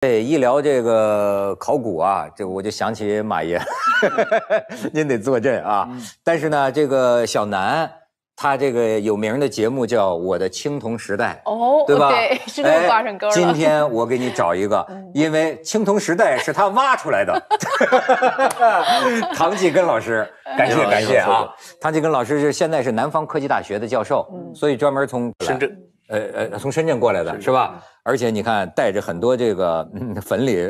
对，一聊这个考古啊，这我就想起马爷，您得坐镇啊。但是呢，这个小南，他这个有名的节目叫《我的青铜时代》，哦，对吧？对，全都挂上钩了。今天我给你找一个，因为青铜时代是他挖出来的。唐继根老师，感谢感谢啊！唐继根老师是现在是南方科技大学的教授，所以专门从深圳。呃呃，从深圳过来的是吧？而且你看，带着很多这个嗯、粉礼，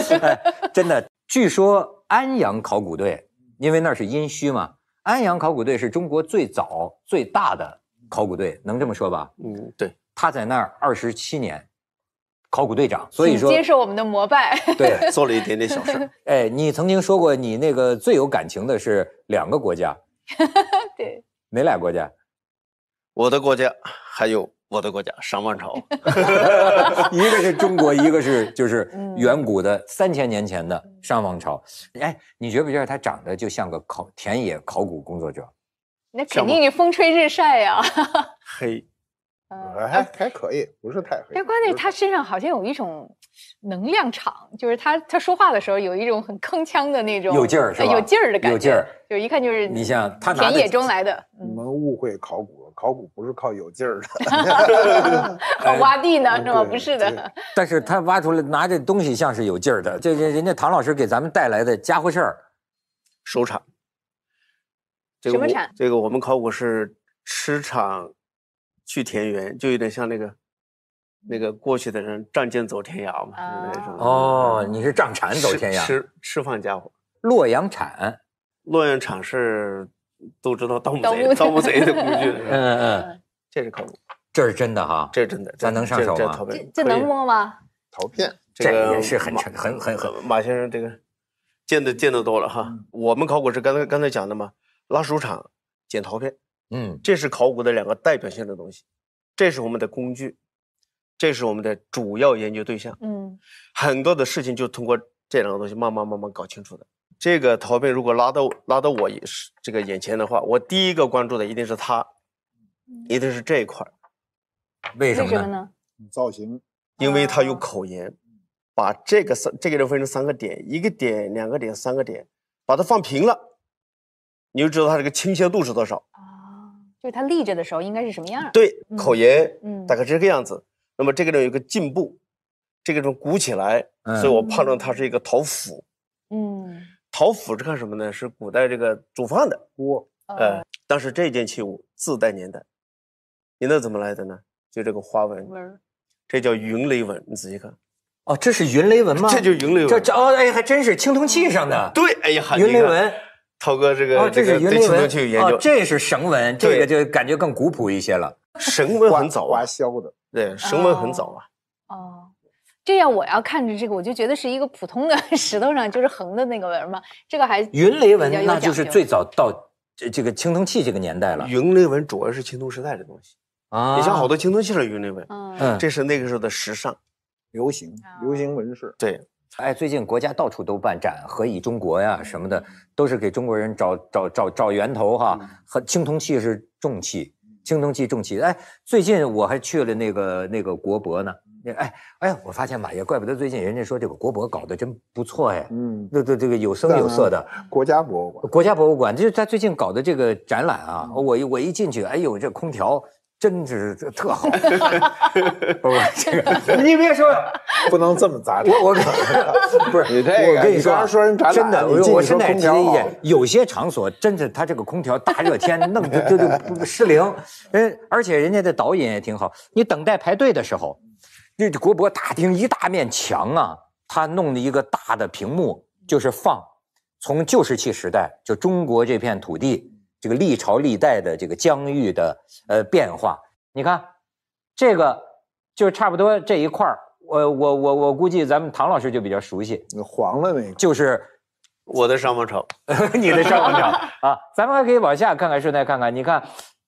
真的。据说安阳考古队，因为那是殷墟嘛，安阳考古队是中国最早最大的考古队，能这么说吧？嗯，对，他在那儿二十七年，考古队长，所以说接受我们的膜拜。对，做了一点点小事。哎，你曾经说过，你那个最有感情的是两个国家，对，哪俩国家？我的国家还有。我的国家商王朝，一个是中国，一个是 就是远古的三千年前的商王朝。哎，你觉不觉得他长得就像个考田野考古工作者？那肯定，你风吹日晒呀，黑，还还可以，不是太黑。关键他身上好像有一种能量场，就是他他说话的时候有一种很铿锵的那种有劲儿，有劲儿的感觉，有劲儿，就一看就是。你像他田野中来的，你们误会考古。考古不是靠有劲儿的，挖地呢是吗？不是的，但是他挖出来拿这东西像是有劲儿的。这人人家唐老师给咱们带来的家伙事儿，收场。什么产？这个我们考古是吃场去田园，就有点像那个那个过去的人仗剑走天涯嘛，哦，你是仗产走天涯，吃吃放家伙。洛阳铲，洛阳铲是。都知道盗墓贼，盗墓贼的工具。嗯嗯，这是考古，这是真的哈，这是真的。咱能上手吗？这这能摸吗？陶片，这个也是很很很很。马先生这个见的见的多了哈。我们考古是刚才刚才讲的嘛，拉手场捡陶片。嗯，这是考古的两个代表性的东西，这是我们的工具，这是我们的主要研究对象。嗯，很多的事情就通过这两个东西慢慢慢慢搞清楚的。这个头背如果拉到拉到我也是这个眼前的话，我第一个关注的一定是它，一定是这一块。为什么呢？造型，因为它有口沿，把这个三这个人分成三个点，一个点、两个点、三个点，把它放平了，你就知道它这个倾斜度是多少啊。就是它立着的时候应该是什么样？对，口沿，嗯，大概这个样子。那么这个人有个进步，这个人鼓起来，所以我判断它是一个头腹，嗯。陶釜是干什么呢？是古代这个煮饭的锅。呃，但是这件器物自带年代，你那怎么来的呢？就这个花纹，这叫云雷纹。你仔细看，哦，这是云雷纹 吗？这就云雷纹。这哦哎，还真是青铜器上的。对，哎呀，云雷纹。涛哥，这个这个对青铜器有研究。这是绳纹，这个就感觉更古朴一些了。绳纹很早，啊，削的。对，绳纹很早啊。哦。这样我要看着这个，我就觉得是一个普通的 石头上就是横的那个纹嘛。这个还云雷纹，那就是最早到这这个青铜器这个年代了。云雷纹主要是青铜时代的东西啊，你像好多青铜器上云雷纹，嗯，这是那个时候的时尚，流行流行纹饰。对，哎，最近国家到处都办展，何以中国呀什么的，都是给中国人找找找找源头哈。和青铜器是重器。青铜器、重器，哎，最近我还去了那个那个国博呢，那哎哎，我发现吧，也怪不得最近人家说这个国博搞得真不错呀，嗯，那这这个有声有色的国家博物馆，国家博物馆，就他最近搞的这个展览啊，我我一进去，哎呦，这空调。真是这特好，不是这个，你别说，不能这么砸。我我 不是你这个，我跟你说，说人真的，我我申奶奶意见，有些场所真是他这个空调大热天 弄就就失灵，嗯，而且人家的导引也挺好。你等待排队的时候，那国博大厅一大面墙啊，他弄了一个大的屏幕，就是放从旧石器时代就中国这片土地。这个历朝历代的这个疆域的呃变化，你看，这个就差不多这一块儿，我我我我估计咱们唐老师就比较熟悉，黄了没？就是我的商王城，你的商王城啊，咱们还可以往下看看顺带看看，你看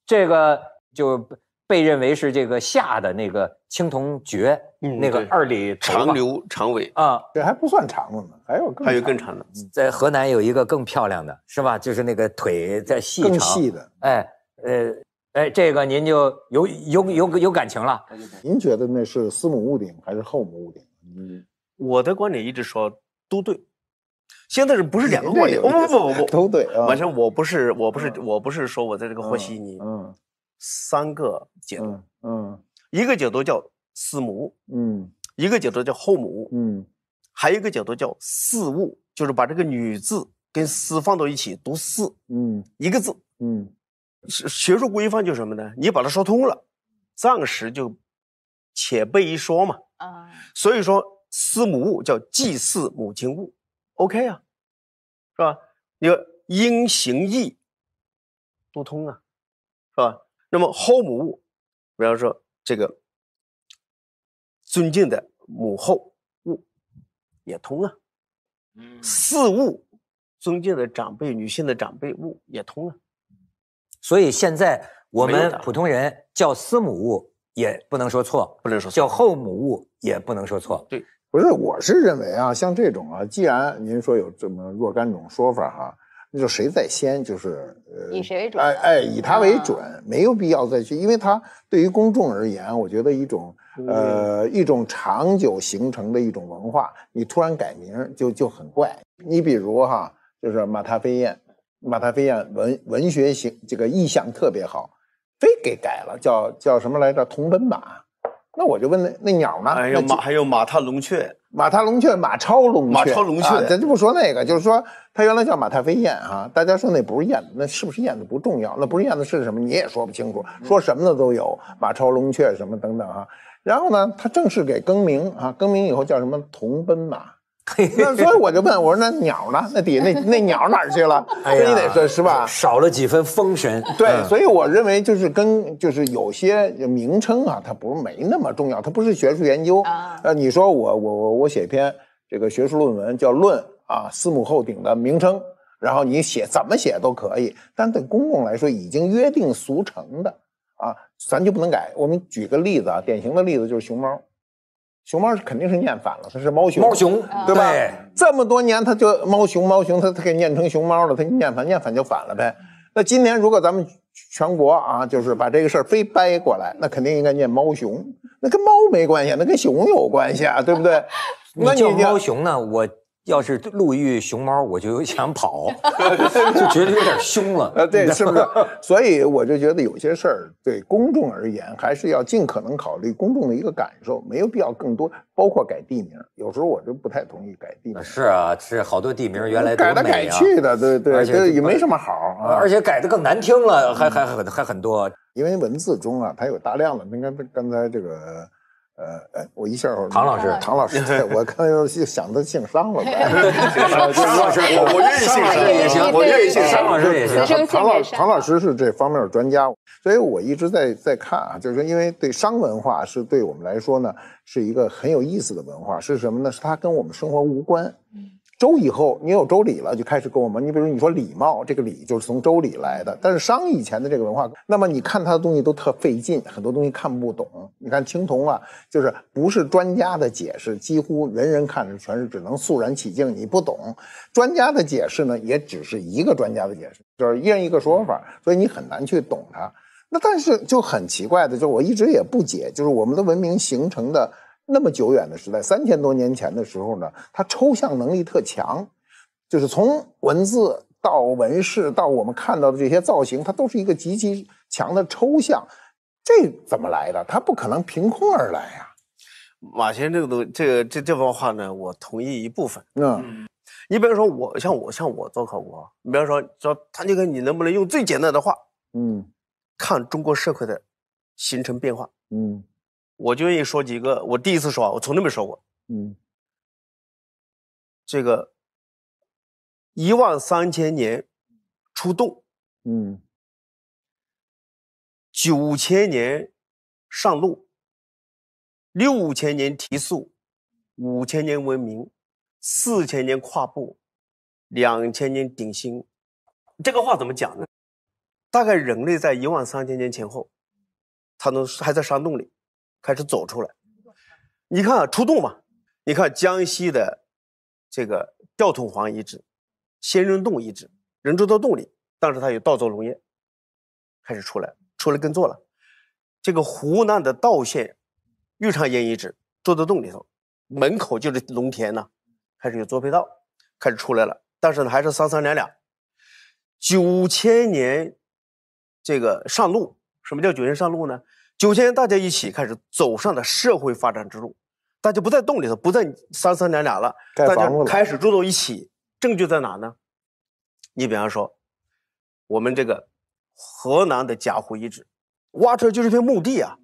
这个就。被认为是这个夏的那个青铜爵，那个二里长留长尾啊，这还不算长的呢。还有还有更长的，在河南有一个更漂亮的是吧？就是那个腿在细长，更细的。哎，呃，哎，这个您就有有有有感情了。您觉得那是司母戊鼎还是后母戊鼎？嗯，我的观点一直说都对。现在是不是两个观点？不不不不，都对。完全，我不是我不是我不是说我在这个和稀泥。嗯。三个解读，嗯，一个解读叫思母，嗯，一个解读叫后母，嗯，还有一个角度叫思物，就是把这个“女”字跟“思”放到一起读思，嗯，一个字，嗯，学术规范就是什么呢？你把它说通了，暂时就且备一说嘛，啊，所以说思母物叫祭祀母亲物，OK 啊，是吧？你说因行义，读通啊，是吧？那么后母戊，比方说这个尊敬的母后物也通啊。嗯，嗣母尊敬的长辈女性的长辈物也通啊。所以现在我们普通人叫司母物也不能说错，不能说叫后母物也不能说错。对，不是，我是认为啊，像这种啊，既然您说有这么若干种说法哈。那就谁在先，就是呃，以谁为准？哎哎，以他为准，没有必要再去，因为它对于公众而言，我觉得一种呃一种长久形成的一种文化，你突然改名就就很怪。你比如哈，就是马踏飞燕，马踏飞燕文文学性这个意象特别好，非给改了，叫叫什么来着？铜奔马？那我就问那那鸟呢？哎有马还有马踏龙雀。马踏龙雀，马超龙雀，咱就不说那个，就是说他原来叫马踏飞燕啊，大家说那不是燕子，那是不是燕子不重要，那不是燕子是什么，你也说不清楚，说什么的都有，马超龙雀什么等等啊，然后呢，他正式给更名啊，更名以后叫什么铜奔马。那所以我就问我说那鸟呢？那底下那那鸟哪儿去了？那 你得说，是吧？少了几分风神。对，所以我认为就是跟就是有些名称啊，它不是没那么重要，它不是学术研究啊。呃，你说我我我我写一篇这个学术论文叫《论啊司母后顶的名称》，然后你写怎么写都可以。但对公共来说，已经约定俗成的啊，咱就不能改。我们举个例子啊，典型的例子就是熊猫。熊猫是肯定是念反了，它是猫熊，猫熊，对吧？这么多年，它就猫熊猫熊，它它给念成熊猫了，它念反，念反就反了呗。那今年如果咱们全国啊，就是把这个事儿非掰过来，那肯定应该念猫熊，那跟猫没关系，那跟熊有关系啊，对不对？那叫猫熊呢，我。要是路遇熊猫，我就想跑，就觉得有点凶了。啊，对，是不是？所以我就觉得有些事儿对公众而言，还是要尽可能考虑公众的一个感受，没有必要更多。包括改地名，有时候我就不太同意改地名。是啊，是好多地名原来改来改去的，对对，而且也没什么好，而且改的更难听了，还还很还很多。因为文字中啊，它有大量的，你看刚才这个。呃，呃，我一下 唐老师，唐老师，我刚又想他姓商了。唐老师，我我愿意姓商也行，我愿意姓商老师也行。唐老，唐老师是这方面的专家，所以我一直在在看啊，就是说，因为对商文化是对我们来说呢，是一个很有意思的文化。是什么呢？是它跟我们生活无关。嗯。周以后，你有周礼了，就开始跟我们。你比如你说礼貌，这个礼就是从周礼来的。但是商以前的这个文化，那么你看他的东西都特费劲，很多东西看不懂。你看青铜啊，就是不是专家的解释，几乎人人看着全是只能肃然起敬，你不懂。专家的解释呢，也只是一个专家的解释，就是一人一个说法，所以你很难去懂它。那但是就很奇怪的，就我一直也不解，就是我们的文明形成的。那么久远的时代，三千多年前的时候呢，他抽象能力特强，就是从文字到纹饰到我们看到的这些造型，它都是一个极其强的抽象。这怎么来的？它不可能凭空而来呀。马先生这个东，这个这这番话呢，我同意一部分。嗯，你比如说我，像我像我做考古，你比如说说谭金根，你能不能用最简单的话，嗯，看中国社会的形成变化？嗯。我就愿意说几个，我第一次说，我从来没说过。嗯，这个一万三千年出洞，嗯，九千年上路，六千年提速，五千年文明，四千年跨步，两千年顶新。这个话怎么讲呢？大概人类在一万三千年前后，他能还在山洞里。开始走出来，你看，出洞嘛？你看江西的这个吊桶黄遗址、仙人洞遗址，人住的洞里，当时它有稻作农业，开始出来，出来耕作了。这个湖南的道县玉昌岩遗址，住在洞里头，门口就是农田呢，开始有作配套，开始出来了，但是呢，还是三三两两。九千年，这个上路，什么叫九千上路呢？九千年，大家一起开始走上了社会发展之路，大家不在洞里头，不在三三两两了，大家开始住到一起。证据在哪呢？你比方说，我们这个河南的贾湖遗址，挖出来就是一片墓地啊。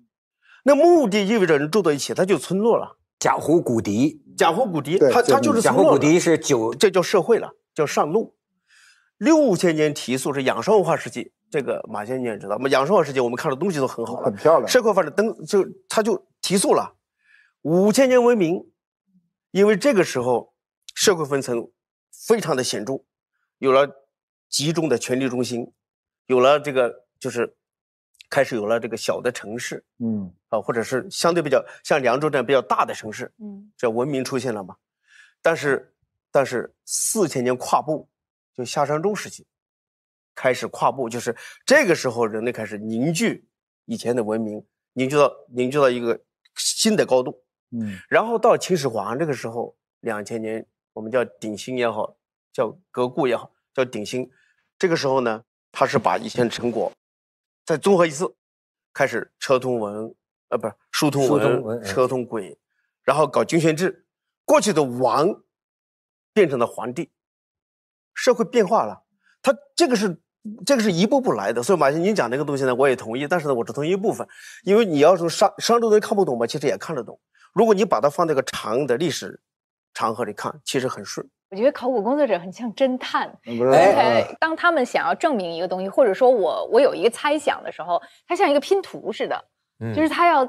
那墓地意味着人住到一起，它就村落了。贾湖骨笛，贾湖骨笛，它它就是村落贾湖骨笛是九，这叫社会了，叫上路。六千年提速是仰韶文化时期。这个马先生也知道我们养生韶世界，我们看的东西都很好，很漂亮。社会发展灯就它就提速了，五千年文明，因为这个时候社会分层非常的显著，有了集中的权力中心，有了这个就是开始有了这个小的城市，嗯，啊，或者是相对比较像凉州这样比较大的城市，嗯，这文明出现了嘛。但是但是四千年跨步就夏商周时期。开始跨步，就是这个时候人类开始凝聚以前的文明，凝聚到凝聚到一个新的高度。嗯，然后到秦始皇这个时候，两千年我们叫鼎新也好，叫革故也好，叫鼎新。这个时候呢，他是把以前成果再综合一次，开始车通文啊，不是书通文，车通轨，然后搞君权制。过去的王变成了皇帝，社会变化了，他这个是。这个是一步步来的，所以马先生讲那个东西呢，我也同意。但是呢，我只同意一部分，因为你要说商商周人看不懂吧，其实也看得懂。如果你把它放在个长的历史长河里看，其实很顺。我觉得考古工作者很像侦探，对，当他们想要证明一个东西，或者说我我有一个猜想的时候，它像一个拼图似的。就是他要，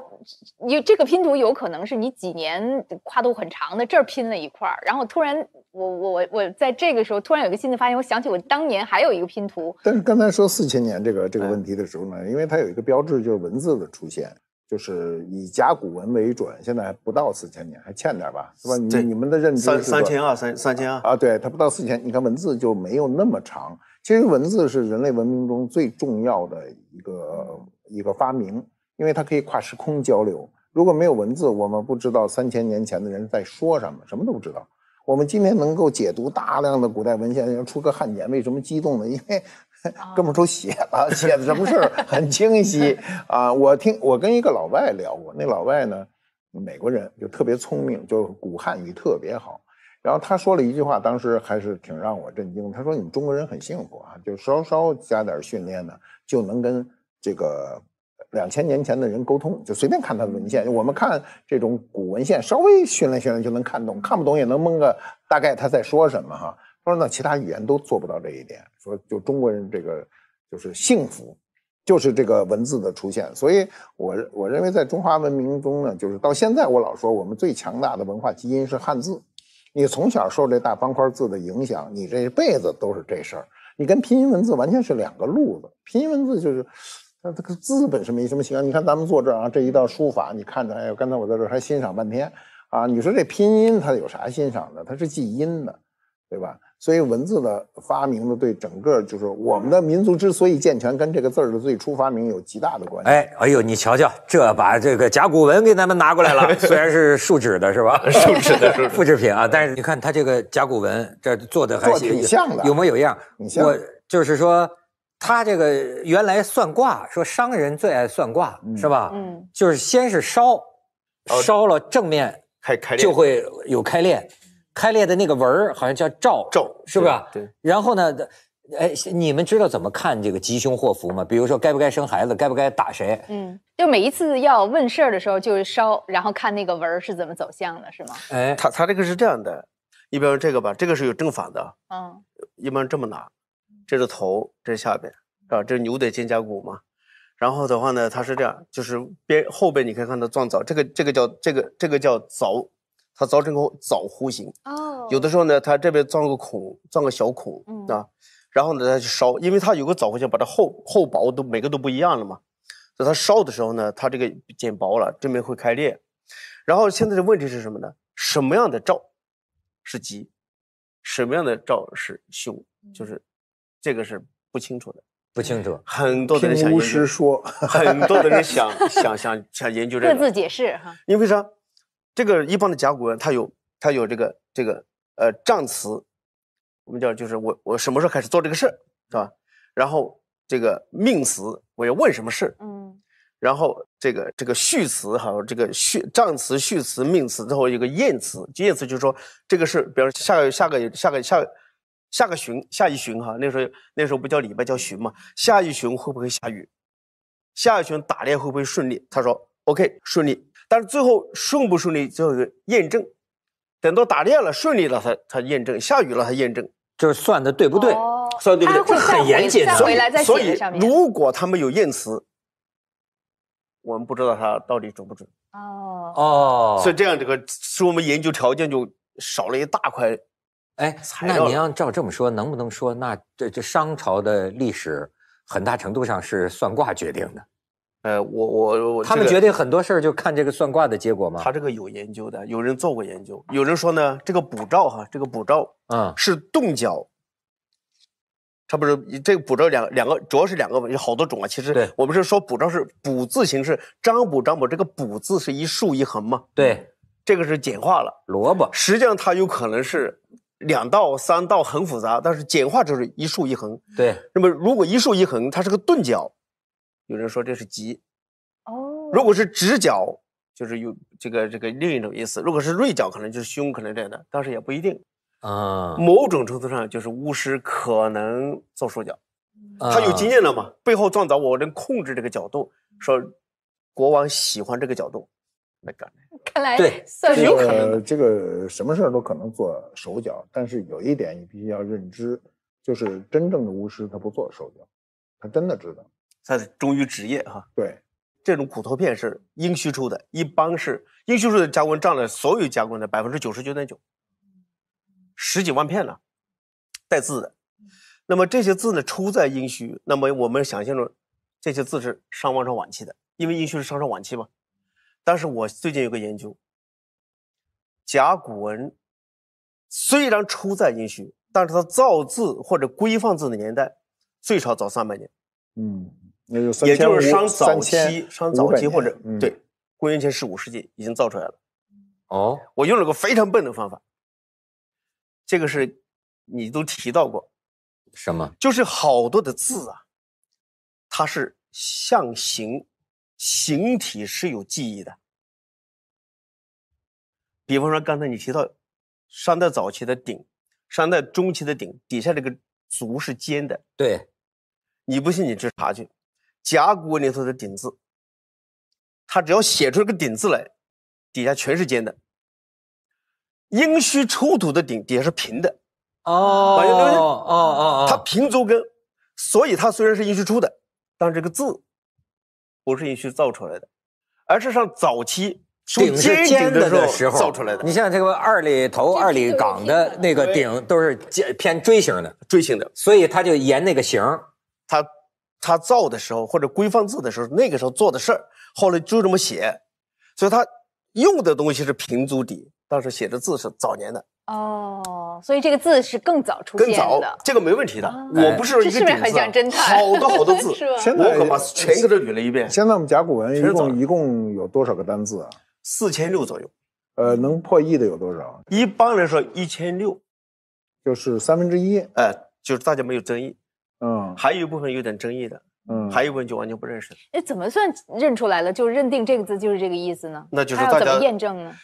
有这个拼图有可能是你几年跨度很长的，这儿拼了一块儿，然后突然我我我我在这个时候突然有个新的发现，我想起我当年还有一个拼图。但是刚才说四千年这个这个问题的时候呢，因为它有一个标志就是文字的出现，就是以甲骨文为准，现在还不到四千年，还欠点吧，是吧？你你们的认知三三千二三三千二啊，对，它不到四千，你看文字就没有那么长。其实文字是人类文明中最重要的一个一个发明。因为它可以跨时空交流。如果没有文字，我们不知道三千年前的人在说什么，什么都不知道。我们今天能够解读大量的古代文献，出个汉简，为什么激动呢？因为哥们儿都写了，写的什么事儿 很清晰啊。我听我跟一个老外聊过，那老外呢，美国人就特别聪明，就是古汉语特别好。然后他说了一句话，当时还是挺让我震惊。他说：“你们中国人很幸福啊，就稍稍加点训练呢，就能跟这个。”两千年前的人沟通就随便看他的文献，我们看这种古文献稍微训练训练就能看懂，看不懂也能蒙个大概他在说什么哈。说那其他语言都做不到这一点，说就中国人这个就是幸福，就是这个文字的出现。所以，我我认为在中华文明中呢，就是到现在我老说我们最强大的文化基因是汉字。你从小受这大方块字的影响，你这辈子都是这事儿。你跟拼音文字完全是两个路子，拼音文字就是。那这个字本身没什么形象，你看咱们坐这儿啊，这一道书法，你看着，哎呦，刚才我在这儿还欣赏半天，啊，你说这拼音它有啥欣赏的？它是记音的，对吧？所以文字的发明呢，对整个就是我们的民族之所以健全，跟这个字儿的最初发明有极大的关系。哎，哎呦，你瞧瞧，这把这个甲骨文给咱们拿过来了，虽然是树脂的，是吧？树脂的 复制品啊，但是你看它这个甲骨文，这做的还挺像的，有模有样。像我就是说。他这个原来算卦说商人最爱算卦是吧？嗯，就是先是烧，烧了正面开开裂就会有开裂，开裂的那个纹儿好像叫兆，兆是吧？对。然后呢，哎，你们知道怎么看这个吉凶祸福吗？比如说该不该生孩子，该不该打谁？嗯，就每一次要问事儿的时候就烧，然后看那个纹儿是怎么走向的，是吗？哎，他他这个是这样的，你比如这个吧，这个是有正反的，嗯，一般这么拿。这是头，这下边啊，这是牛的肩胛骨嘛。然后的话呢，它是这样，就是边后背，你可以看到钻凿这个，这个叫这个，这个叫凿，它凿成个枣弧形。哦。有的时候呢，它这边钻个孔，钻个小孔啊。然后呢，它去烧，因为它有个枣弧形，把它厚厚薄都每个都不一样了嘛。所以它烧的时候呢，它这个减薄了，这边会开裂。然后现在的问题是什么呢？什么样的兆是吉，什么样的兆是凶，就是。这个是不清楚的，不清楚。很多的人想研说，很多的人想想想想研究这个，各自解释哈。因为啥？这个一般的甲骨文，它有它有这个这个呃占词，我们叫就是我我什么时候开始做这个事儿，是吧？然后这个命词，我要问什么事，嗯。然后这个这个序词还有这个序占词、序词、命词，最后一个验词，验词就是说这个是，比如下个下个下个下个。下个旬，下一旬哈，那时候那时候不叫礼拜，叫旬嘛。下一旬会不会下雨？下一旬打猎会不会顺利？他说 OK 顺利，但是最后顺不顺利最一个验证。等到打猎了顺利了，他他验证下雨了他验证，就是算的对不对？算对不对这很严谨。所以如果他们有验词，我们不知道他到底准不准。哦哦，所以这样这个使我们研究条件就少了一大块。哎，那您要照这么说，能不能说那这这商朝的历史很大程度上是算卦决定的？呃，我我我，他们决定很多事儿就看这个算卦的结果吗？他这个有研究的，有人做过研究，有人说呢，这个卜兆哈，这个卜兆啊是动角。他不是这个卜照两两个，主要是两个有好多种啊。其实我们是说卜兆是卜字形，是占卜占卜，这个卜字是一竖一横嘛。对，这个是简化了萝卜，实际上它有可能是。两道三道很复杂，但是简化就是一竖一横。对。那么如果一竖一横，它是个钝角，有人说这是吉。哦。如果是直角，就是有这个这个另一种意思；如果是锐角，可能就是凶，可能这样的，但是也不一定。啊。某种程度上，就是巫师可能做手脚，他有经验了嘛？背后撞倒，我能控制这个角度，说国王喜欢这个角度。那 看来对，有可能。这个什么事儿都可能做手脚，但是有一点你必须要认知，就是真正的巫师他不做手脚，他真的知道，他忠于职业哈。对，这种骨头片是殷墟出的，一般是殷墟出的加工占了所有加工的百分之九十九点九，十几万片呢，带字的，那么这些字呢出在殷墟，那么我们想象中这些字是商王朝晚期的，因为殷墟是商朝晚期嘛。但是我最近有个研究，甲骨文虽然出在殷墟，但是它造字或者规范字的年代，最少早三百年。嗯，也就三也就是商早期，商早期或者对，公元前十五世纪已经造出来了。哦，我用了个非常笨的方法，这个是，你都提到过，什么？就是好多的字啊，它是象形，形体是有记忆的。比方说刚才你提到商代早期的鼎，商代中期的鼎，底下这个足是尖的。对，你不信你去查去，甲骨文里头的鼎字，他只要写出个鼎字来，底下全是尖的。殷墟出土的鼎底下是平的。哦哦哦哦，它平足跟，所以它虽然是殷墟出的，但这个字不是殷墟造出来的，而是上早期。尖尖的的时候造出来的，你像这个二里头、二里岗的那个鼎都是尖偏锥形的，锥形的，所以他就沿那个形，他他造的时候或者规范字的时候，那个时候做的事儿，后来就这么写，所以他用的东西是平足底，当时写的字是早年的哦，所以这个字是更早出现的，这个没问题的，我不是一个侦探，好多好多 字，我可把全给他捋了一遍，现在我们甲骨文一共一共有多少个单字啊？四千六左右，呃，能破亿的有多少？一般来说，一千六就是三分之一，哎，就是大家没有争议，嗯，还有一部分有点争议的，嗯，还有一部分就完全不认识。哎，怎么算认出来了？就认定这个字就是这个意思呢？那就是大家怎么验证呢？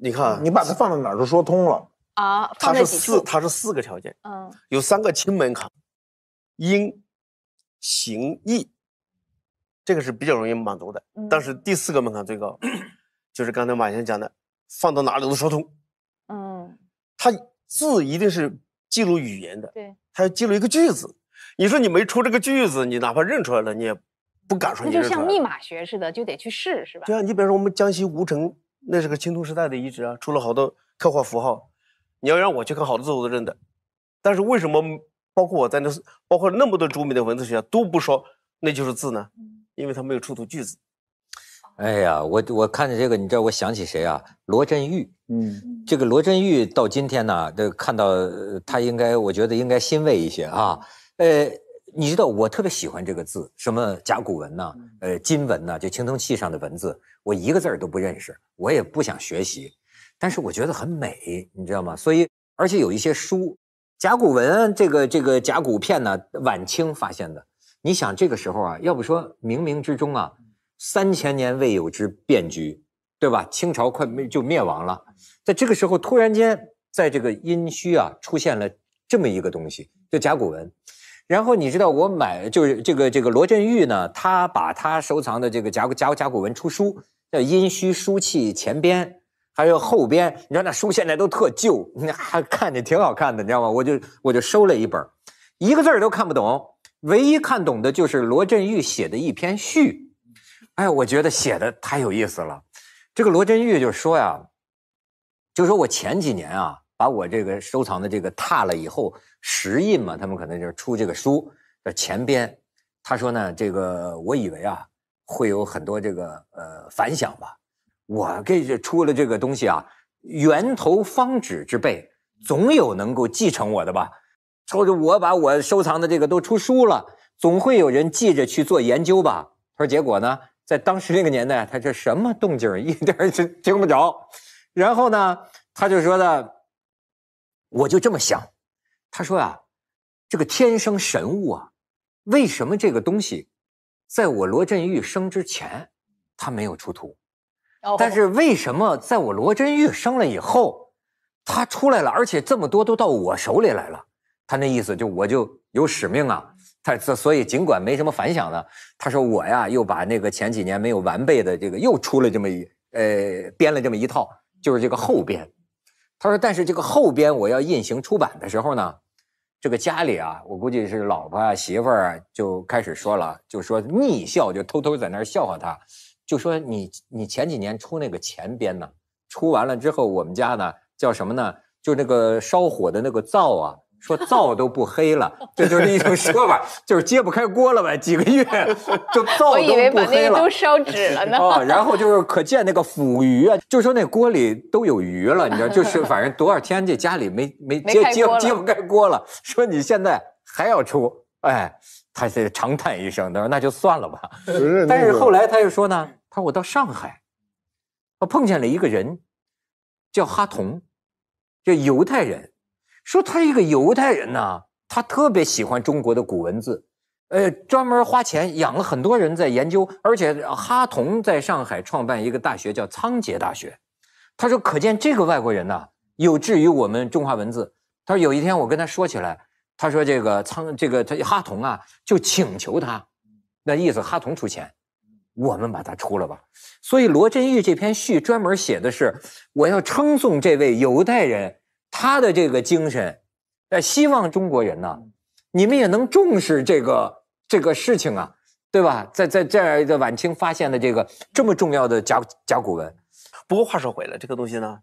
你看，你把它放到哪儿都说通了啊。它是四，它是四个条件，嗯，有三个轻门槛，音、形、意，这个是比较容易满足的，但是第四个门槛最高。就是刚才马先生讲的，放到哪里都说通。嗯，它字一定是记录语言的，对，它要记录一个句子。你说你没出这个句子，你哪怕认出来了，你也不敢说。那就像密码学似的，就得去试，是吧？对啊，你比如说我们江西吴城，那是个青铜时代的遗址啊，出了好多刻画符号。你要让我去看好多字我都认得，但是为什么包括我在那，包括那么多著名的文字学家都不说那就是字呢？因为它没有出土句子。哎呀，我我看着这个，你知道我想起谁啊？罗振玉，嗯，这个罗振玉到今天呢，看到他应该，我觉得应该欣慰一些啊。呃，你知道我特别喜欢这个字，什么甲骨文呢？呃，金文呢？就青铜器上的文字，我一个字儿都不认识，我也不想学习，但是我觉得很美，你知道吗？所以，而且有一些书，甲骨文这个这个甲骨片呢，晚清发现的，你想这个时候啊，要不说冥冥之中啊。三千年未有之变局，对吧？清朝快灭就灭亡了，在这个时候，突然间，在这个殷墟啊，出现了这么一个东西，就甲骨文。然后你知道，我买就是这个这个罗振玉呢，他把他收藏的这个甲骨甲甲骨文出书，叫《殷墟书契前编》，还有后边，你知道那书现在都特旧，那还看着挺好看的，你知道吗？我就我就收了一本，一个字儿都看不懂，唯一看懂的就是罗振玉写的一篇序。哎，我觉得写的太有意思了。这个罗振玉就说呀，就说我前几年啊，把我这个收藏的这个拓了以后石印嘛，他们可能就出这个书的前边。他说呢，这个我以为啊会有很多这个呃反响吧。我给这出了这个东西啊，源头方指之辈总有能够继承我的吧。或说我把我收藏的这个都出书了，总会有人记着去做研究吧。他说结果呢？在当时那个年代，他这什么动静一点就听不着。然后呢，他就说呢，我就这么想。他说啊，这个天生神物啊，为什么这个东西在我罗振玉生之前，它没有出土？但是为什么在我罗振玉生了以后，它出来了，而且这么多都到我手里来了？他那意思就我就有使命啊。他这所以尽管没什么反响呢，他说我呀又把那个前几年没有完备的这个又出了这么一呃编了这么一套，就是这个后编。他说，但是这个后编我要印行出版的时候呢，这个家里啊，我估计是老婆啊媳妇儿就开始说了，就说逆笑，就偷偷在那儿笑话他，就说你你前几年出那个前编呢，出完了之后我们家呢叫什么呢？就那个烧火的那个灶啊。说灶都不黑了，这就是一种说法，就是揭不开锅了吧？几个月就灶都不黑了，都烧纸了呢。哦，然后就是可见那个腐鱼啊，就说那锅里都有鱼了，你知道，就是反正多少天这家里没没揭揭揭不开锅了。说你现在还要出，哎，他是长叹一声，他说那就算了吧。但是后来他又说呢，他说我到上海，我碰见了一个人，叫哈同，这犹太人。说他一个犹太人呢，他特别喜欢中国的古文字，呃，专门花钱养了很多人在研究，而且哈同在上海创办一个大学叫仓颉大学。他说，可见这个外国人呢，有志于我们中华文字。他说有一天我跟他说起来，他说这个仓这个他哈同啊就请求他，那意思哈同出钱，我们把它出了吧。所以罗振玉这篇序专门写的是，我要称颂这位犹太人。他的这个精神，但希望中国人呢，你们也能重视这个这个事情啊，对吧？在在这在的晚清发现的这个这么重要的甲甲骨文，不过话说回来，这个东西呢，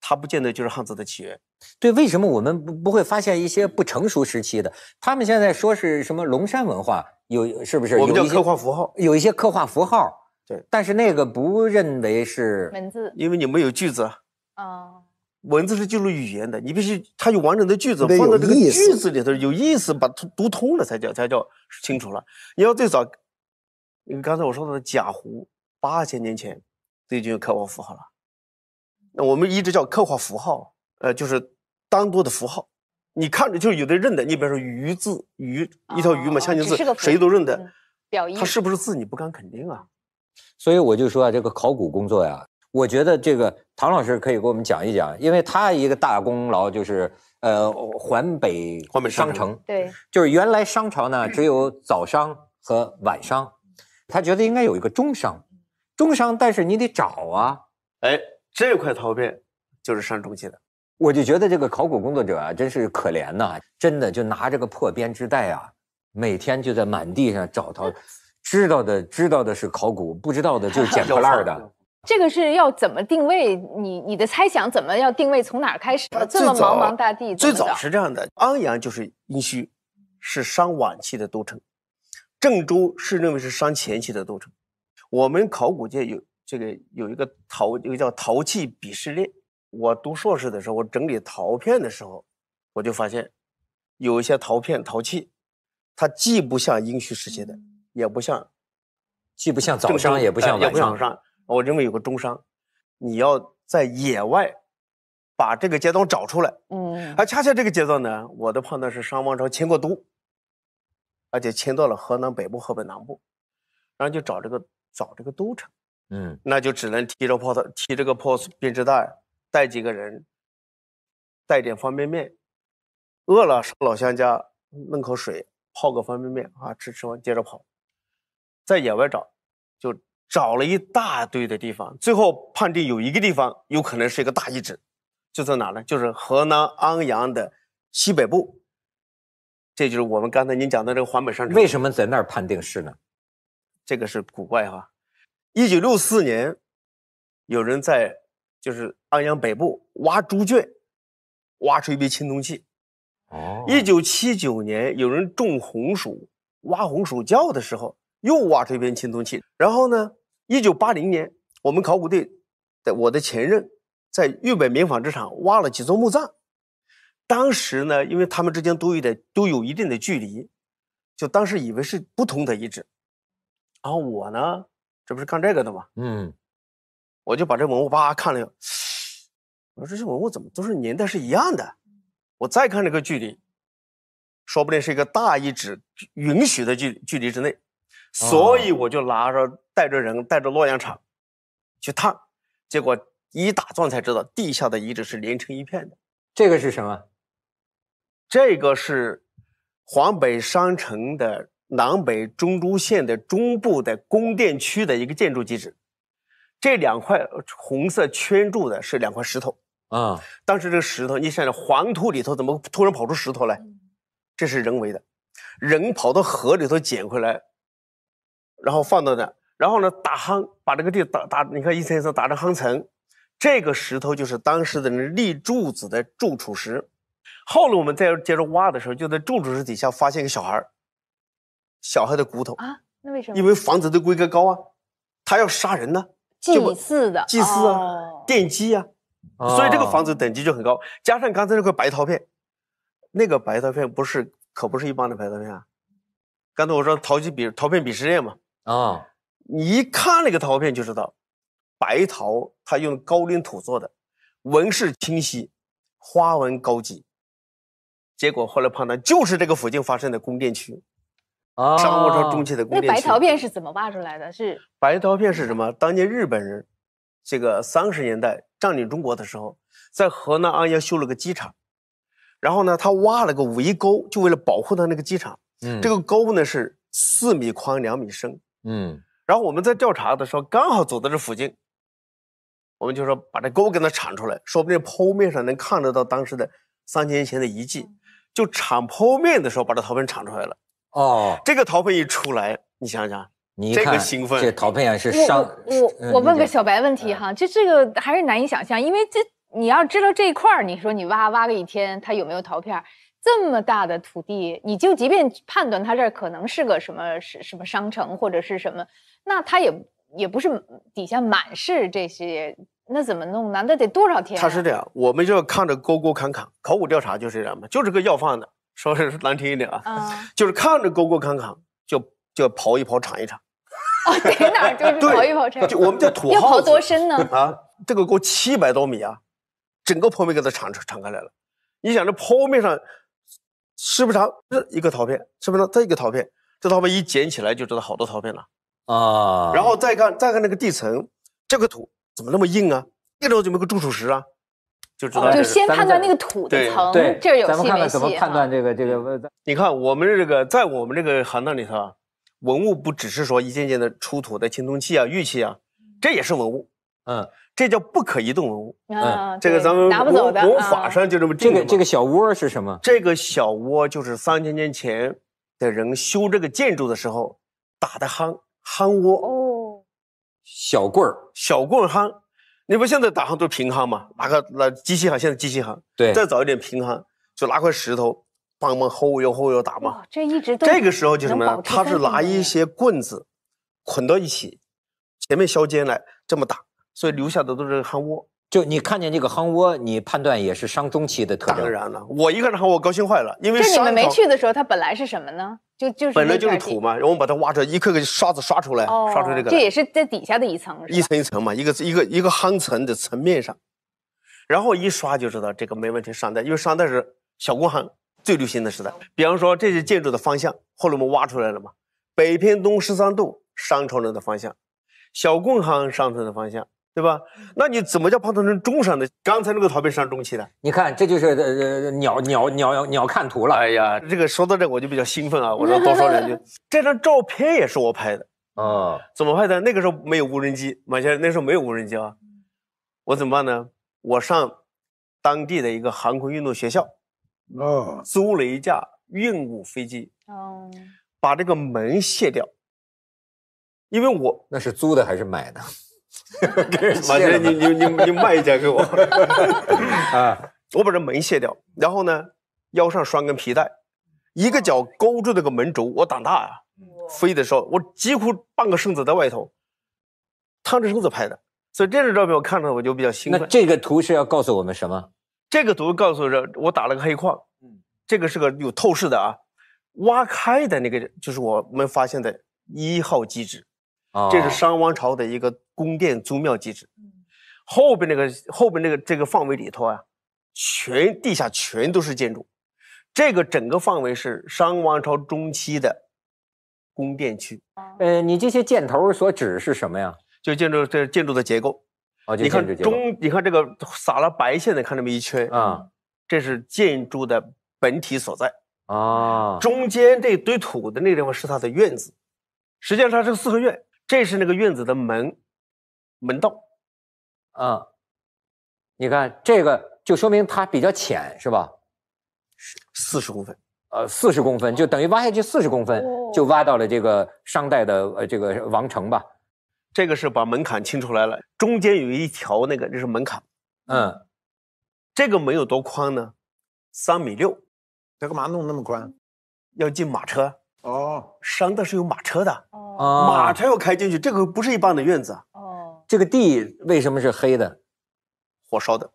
它不见得就是汉字的起源。对，为什么我们不不会发现一些不成熟时期的？他们现在说是什么龙山文化有是不是？我们叫刻画符号，有一些刻画符号。对，但是那个不认为是文字，因为你没有句子啊。文字是记录语言的，你必须它有完整的句子，放到这个句子里头，有意思，把它读通了才叫才叫清楚了。你要最早，刚才我说的贾湖，八千年前已经有刻画符号了。那我们一直叫刻画符号，呃，就是单多的符号。你看着就是有的认得，你比如说鱼字，鱼一条鱼嘛，象形字，谁都认得。表意。它是不是字，你不敢肯定啊。所以我就说啊，这个考古工作呀。我觉得这个唐老师可以给我们讲一讲，因为他一个大功劳就是，呃，环北环北商城，对，就是原来商朝呢 只有早商和晚商，他觉得应该有一个中商，中商，但是你得找啊，哎，这块陶片就是商中期的，我就觉得这个考古工作者啊真是可怜呐，真的就拿着个破编织袋啊，每天就在满地上找陶，知道的知道的是考古，不知道的就是捡破烂的。这个是要怎么定位？你你的猜想怎么要定位？从哪儿开始？这么茫茫大地，最早是这样的。安阳就是殷墟，是商晚期的都城；郑州是认为是商前期的都城。我们考古界有这个有一个陶，个叫陶器鄙视链。我读硕士的时候，我整理陶片的时候，我就发现有一些陶片陶器，它既不像殷墟时期的，也不像，既不像早上，也不像晚上。我认为有个中商，你要在野外把这个阶段找出来。嗯，而恰恰这个阶段呢，我的判断是商王朝迁过都，而且迁到了河南北部、河北南部，然后就找这个找这个都城。嗯，那就只能提着破的，提这个破编织袋，带几个人，带点方便面，饿了上老乡家弄口水，泡个方便面啊，吃吃完接着跑，在野外找。找了一大堆的地方，最后判定有一个地方有可能是一个大遗址，就在哪呢？就是河南安阳的西北部。这就是我们刚才您讲的这个环北山城。为什么在那儿判定是呢？这个是古怪哈。一九六四年，有人在就是安阳北部挖猪圈，挖出一批青铜器。哦。一九七九年，有人种红薯，挖红薯窖的时候又挖出一批青铜器，然后呢？一九八零年，我们考古队的我的前任在豫北棉纺织厂挖了几座墓葬，当时呢，因为他们之间都有点都有一定的距离，就当时以为是不同的遗址，然后我呢，这不是干这个的嘛，嗯，我就把这文物扒扒看了，我说这些文物怎么都是年代是一样的？我再看这个距离，说不定是一个大遗址允许的距距离之内。所以我就拿着带着人带着洛阳铲去探，结果一打钻才知道地下的遗址是连成一片的。这个是什么？这个是黄北商城的南北中轴线的中部的宫殿区的一个建筑基址。这两块红色圈住的是两块石头啊。当时这个石头，你想想，黄土里头怎么突然跑出石头来？这是人为的，人跑到河里头捡回来。然后放到那，然后呢打夯，把这个地打打，你看一层一层打着夯层，这个石头就是当时的人立柱子的柱础石。后来我们再接着挖的时候，就在柱础石底下发现个小孩小孩的骨头啊？那为什么？因为房子的规格高啊，他要杀人呢，祭祀的，祭祀啊，奠基啊，所以这个房子等级就很高。加上刚才那块白陶片，那个白陶片不是可不是一般的白陶片啊。刚才我说陶器比陶片比实验嘛。啊，你一看那个陶片就知道，白陶它用高岭土做的，纹饰清晰，花纹高级。结果后来判断就是这个附近发生的宫殿区，商王朝中期的宫殿区。那白陶片是怎么挖出来的？是白陶片是什么？当年日本人这个三十年代占领中国的时候，在河南安阳修了个机场，然后呢，他挖了个围沟，就为了保护他那个机场。嗯，这个沟呢是四米宽，两米深。嗯，然后我们在调查的时候，刚好走在这附近，我们就说把这沟给它铲出来，说不定剖面上能看得到当时的三千年前的遗迹。就铲剖面的时候，把这陶片铲出来了。哦，这个陶片一出来，你想想，你这个兴奋。这陶片是上。我我问个小白问题哈，就这个还是难以想象，因为这你要知道这一块儿，你说你挖挖个一天，它有没有陶片？这么大的土地，你就即便判断它这儿可能是个什么什什么商城或者是什么，那它也也不是底下满是这些，那怎么弄呢？那得多少天？他是这样，我们就看着沟沟坎坎，考古调查就是这样嘛，就是个要饭的，说是难听一点啊，就是看着沟沟坎坎，就就刨一刨，铲一铲。哦，在哪就是 刨一刨，铲一铲。我们叫土豪要刨多深呢？啊，这个沟七百多米啊，整个坡面给它铲铲开来了，你想这坡面上。是不是一个陶片？是不是这一个陶片？这陶片一捡起来就知道好多陶片了啊！然后再看，再看那个地层，这个土怎么那么硬啊？一楼怎么个驻守石啊？就知道就先判断那个土的层，对这有咱们看看怎么判断这个这个你看，我们这个在我们这个行当里头，啊，文物不只是说一件件的出土的青铜器啊、玉器啊，这也是文物。嗯。这叫不可移动文物啊！这个咱们拿不古法上就这么这个这个小窝是什么？这个小窝就是三千年前的人修这个建筑的时候打的夯夯窝哦。小棍儿，小棍夯，你不现在打夯都平夯嘛？拿个那机器夯，现在机器夯。对，再早一点平夯，就拿块石头帮忙吼哟吼哟打嘛。这一直都。这个时候就什么？他是拿一些棍子捆到一起，前面削尖来这么打。所以留下的都是夯窝，就你看见这个夯窝，你判断也是商中期的特征。当然了，我一看这夯窝高兴坏了，因为你们没去的时候，它本来是什么呢？就就是本来就是土嘛，然后我们把它挖出，来，一颗颗刷子刷出来，刷出这个，这也是在底下的一层，一层一层嘛，一个一个一个夯层的层面上，然后一刷就知道这个没问题，商代，因为商代是小工行最流行的时代。比方说这些建筑的方向，后来我们挖出来了嘛，北偏东十三度，商朝人的方向，小工行商城的方向。对吧？那你怎么叫胖头成中伤的？刚才那个陶片是中期的。你看，这就是呃，鸟鸟鸟鸟看图了。哎呀，这个说到这我就比较兴奋啊！我说多说两句。这张照片也是我拍的啊？怎么拍的？那个时候没有无人机，马先生，那时候没有无人机啊。我怎么办呢？我上当地的一个航空运动学校，哦，租了一架运五飞机，哦，把这个门卸掉，因为我那是租的还是买的？马生，你你你你卖一件给我 啊！我把这门卸掉，然后呢，腰上拴根皮带，一个脚勾住那个门轴，我胆大呀，的时候我几乎半个身子在外头，趟着身子拍的，所以这张照片我看了我就比较兴奋。那这个图是要告诉我们什么？这个图告诉着我打了个黑框，嗯，这个是个有透视的啊，挖开的那个就是我们发现的一号机制啊，这是商王朝的一个。宫殿宗庙遗址，后边那个后边那个这个范围里头啊，全地下全都是建筑，这个整个范围是商王朝中期的宫殿区。呃，你这些箭头所指是什么呀？就建筑这建筑的结构。你看中，你看这个撒了白线的，看这么一圈啊，这是建筑的本体所在啊。中间这堆土的那个地方是它的院子，实际上它是四合院，这是那个院子的门。门道，啊，你看这个就说明它比较浅，是吧？四十公分，呃，四十公分就等于挖下去四十公分，就挖到了这个商代的呃这个王城吧。这个是把门槛清出来了，中间有一条那个，这是门槛。嗯，这个门有多宽呢？三米六。他干嘛弄那么宽？要进马车。哦，商代是有马车的。哦，马车要开进去，这个不是一般的院子。这个地为什么是黑的？火烧的。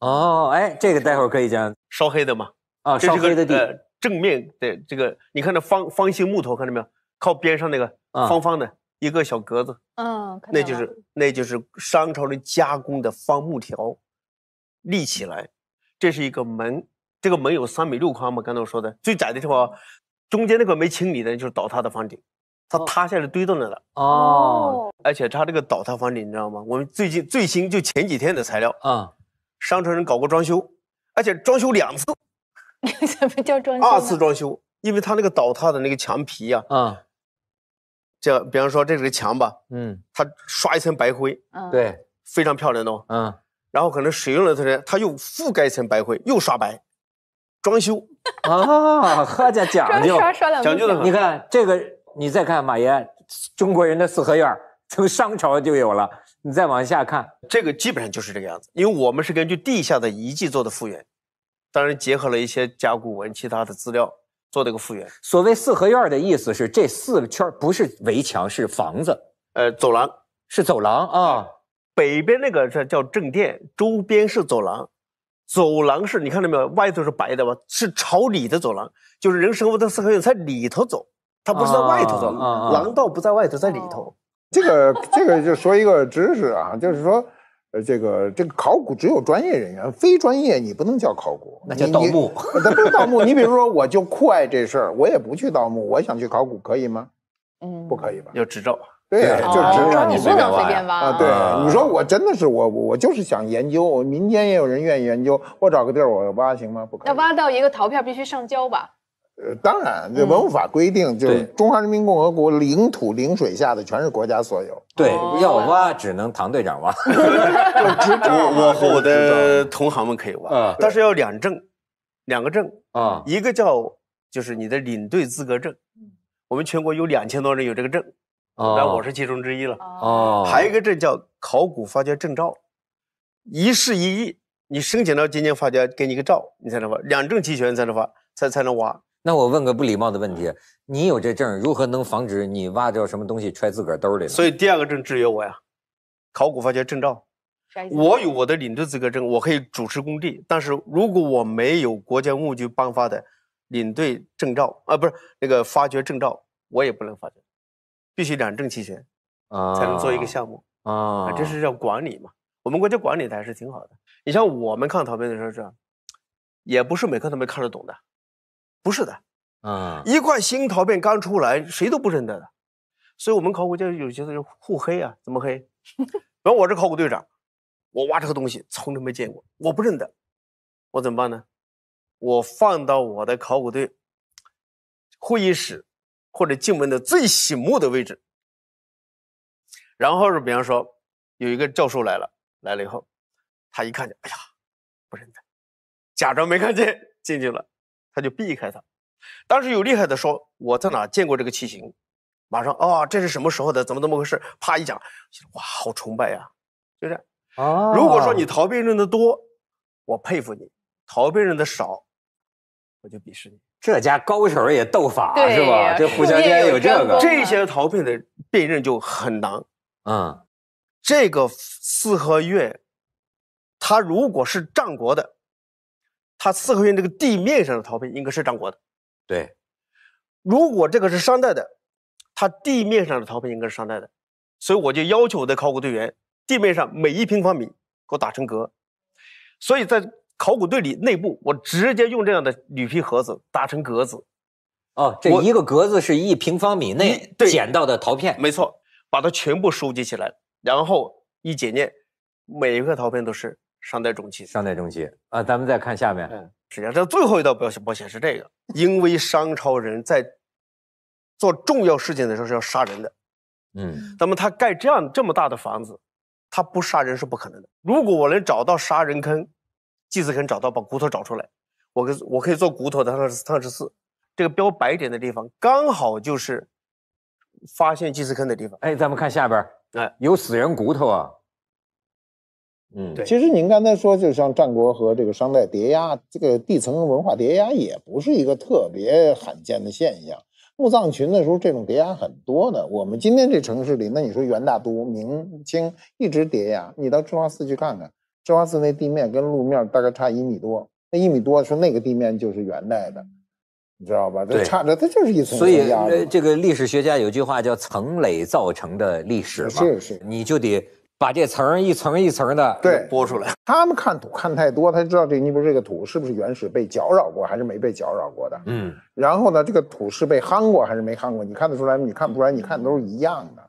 哦，哎，这个待会儿可以讲烧黑的嘛？啊，烧黑的地，正面的这个，你看那方方形木头，看到没有？靠边上那个方方的一个小格子，嗯，那就是那就是商朝人加工的方木条，立起来，这是一个门，这个门有三米六宽嘛？刚才我说的最窄的地方，中间那个没清理的，就是倒塌的房顶。它塌下来堆到那了哦，而且它这个倒塌房顶你知道吗？我们最近最新就前几天的材料啊，商城人搞过装修，而且装修两次。什么叫装修？二次装修，因为它那个倒塌的那个墙皮呀啊，这比方说这是墙吧，嗯，它刷一层白灰，嗯，对，非常漂亮的哦，嗯，然后可能使用了它，它又覆盖一层白灰，又刷白，装修啊，好家讲究，刷刷讲究的很。你看这个。你再看马爷，中国人的四合院 从商朝就有了。你再往下看，这个基本上就是这个样子。因为我们是根据地下的遗迹做的复原，当然结合了一些甲骨文其他的资料做的一个复原。所谓四合院的意思是，这四个圈不是围墙，是房子。呃，走廊是走廊啊，北边那个叫正殿，周边是走廊，走廊是你看到没有，外头是白的吧？是朝里的走廊，就是人生活在四合院在里头走。它不是在外头的，狼道不在外头，在里头。这个这个就说一个知识啊，就是说，呃，这个这个考古只有专业人员，非专业你不能叫考古，那叫盗墓。不是盗墓，你比如说，我就酷爱这事儿，我也不去盗墓，我想去考古，可以吗？嗯，不可以吧？有执照，对，就执照你不能随便挖啊。对，你说我真的是我，我就是想研究，民间也有人愿意研究，我找个地儿我挖行吗？不，可那挖到一个陶片必须上交吧？呃，当然，这文物法规定，就是中华人民共和国领土领水下的全是国家所有。对，要挖只能唐队长挖。我我和我的同行们可以挖，但是要两证，两个证啊，一个叫就是你的领队资格证，我们全国有两千多人有这个证，那我是其中之一了。哦，还一个证叫考古发掘证照，一事一议，你申请到今年发掘，给你个照，你才能挖；两证齐全才能挖，才才能挖。那我问个不礼貌的问题，你有这证，如何能防止你挖着什么东西揣自个儿兜里？所以第二个证制约我呀，考古发掘证照。我有我的领队资格证，我可以主持工地，但是如果我没有国家文物局颁发的领队证照，啊，不是那个发掘证照，我也不能发掘，必须两证齐全，啊，才能做一个项目啊。这是叫管理嘛，我们国家管理的还是挺好的。你像我们看陶片的时候，是也不是每个都能看得懂的。不是的，啊，一块新陶片刚出来，谁都不认得的，所以，我们考古界有些是互黑啊，怎么黑？比方我是考古队长，我挖这个东西，从来没见过，我不认得，我怎么办呢？我放到我的考古队会议室或者进门的最醒目的位置，然后是比方说有一个教授来了，来了以后，他一看见，哎呀，不认得，假装没看见进去了。他就避开他，当时有厉害的说我在哪见过这个器型，马上啊这是什么时候的怎么怎么回事？啪一讲，哇好崇拜呀，就样。哦。如果说你逃避认的多，我佩服你；逃避认的少，我就鄙视你。这家高手也斗法是吧？这互相之间有这个。这些逃避的辨认就很难，嗯，这个四合院，它如果是战国的。它四合院这个地面上的陶片应该是张国的，对。如果这个是商代的，它地面上的陶片应该是商代的，所以我就要求我的考古队员，地面上每一平方米给我打成格。所以在考古队里内部，我直接用这样的铝皮盒子打成格子。哦，这一个格子是一平方米内捡到的陶片。没错，把它全部收集起来，然后一检验，每一块陶片都是。商代中期，商代中期啊，咱们再看下面。实际上，这最后一道保险，保险是这个，因为商朝人在做重要事情的时候是要杀人的。嗯，那么他盖这样这么大的房子，他不杀人是不可能的。如果我能找到杀人坑，祭祀坑，找到把骨头找出来，我可我可以做骨头的碳十四，这个标白点的地方，刚好就是发现祭祀坑的地方。哎，咱们看下边，哎，有死人骨头啊。嗯，对，其实您刚才说，就像战国和这个商代叠压，这个地层文化叠压也不是一个特别罕见的现象。墓葬群那时候这种叠压很多的，我们今天这城市里，那你说元大都、明清一直叠压，你到智化寺去看看，智化寺那地面跟路面大概差一米多，那一米多说那个地面就是元代的，你知道吧？对，差着它就是一层所以这个历史学家有句话叫“层累造成的历史”，是是，你就得。把这层一层一层的剥出来。他们看土看太多，他就知道这泥不是这个土，是不是原始被搅扰过还是没被搅扰过的？嗯。然后呢，这个土是被夯过还是没夯过？你看得出来吗？你看不出来，你看的都是一样的。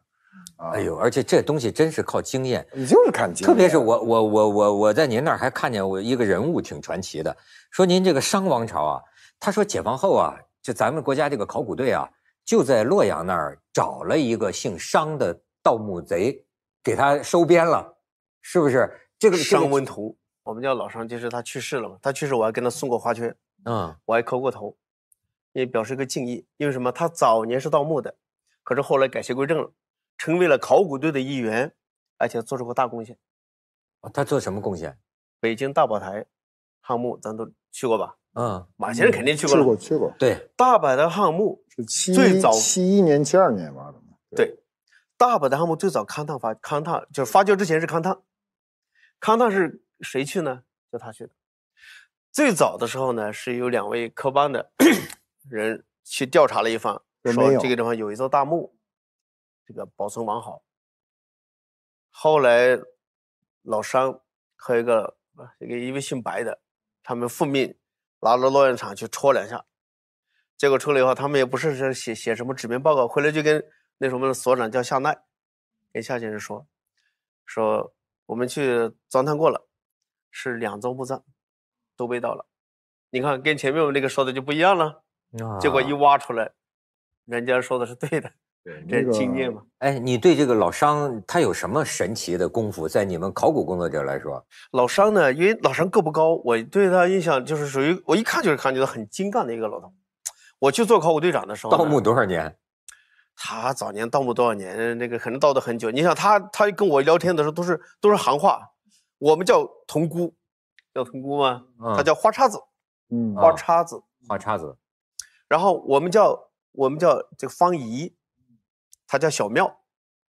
哎呦，而且这东西真是靠经验。你就是看，经验。特别是我我我我我在您那儿还看见我一个人物挺传奇的，说您这个商王朝啊，他说解放后啊，就咱们国家这个考古队啊，就在洛阳那儿找了一个姓商的盗墓贼。给他收编了，是不是？这个商温图，我们叫老商，就是他去世了嘛。他去世，我还跟他送过花圈，嗯，我还磕过头，也表示一个敬意。因为什么？他早年是盗墓的，可是后来改邪归正了，成为了考古队的一员，而且做出过大贡献。哦，他做什么贡献？北京大宝台汉墓，咱都去过吧？嗯，马先生肯定去过。去过，去过。对，大宝台汉墓是七最早七一年、七二年挖的嘛？对。大本的母最早勘探发勘探就是发掘之前是勘探，勘探是谁去呢？就他去的。最早的时候呢，是有两位科班的 人去调查了一番，说这个地方有一座大墓，这个保存完好。后来老商和一个一个一位姓白的，他们奉命拿了洛阳铲去戳两下，结果戳了以后，他们也不是写写什么纸面报告，回来就跟。那时我们的所长叫夏奈，跟夏先生说，说我们去钻探过了，是两座墓葬，都被盗了。你看跟前面我们那个说的就不一样了。啊！结果一挖出来，人家说的是对的。对，这是经验嘛。哎，你对这个老商他有什么神奇的功夫？在你们考古工作者来说，老商呢，因为老商个不高，我对他印象就是属于我一看就是感觉到很精干的一个老头。我去做考古队长的时候，盗墓多少年？他早年盗墓多少年？那个可能盗的很久。你想他，他跟我聊天的时候都是都是行话。我们叫铜姑，叫铜姑吗？他叫花叉子，嗯，花叉子。花叉子。然后我们叫我们叫这个方姨，他叫小庙。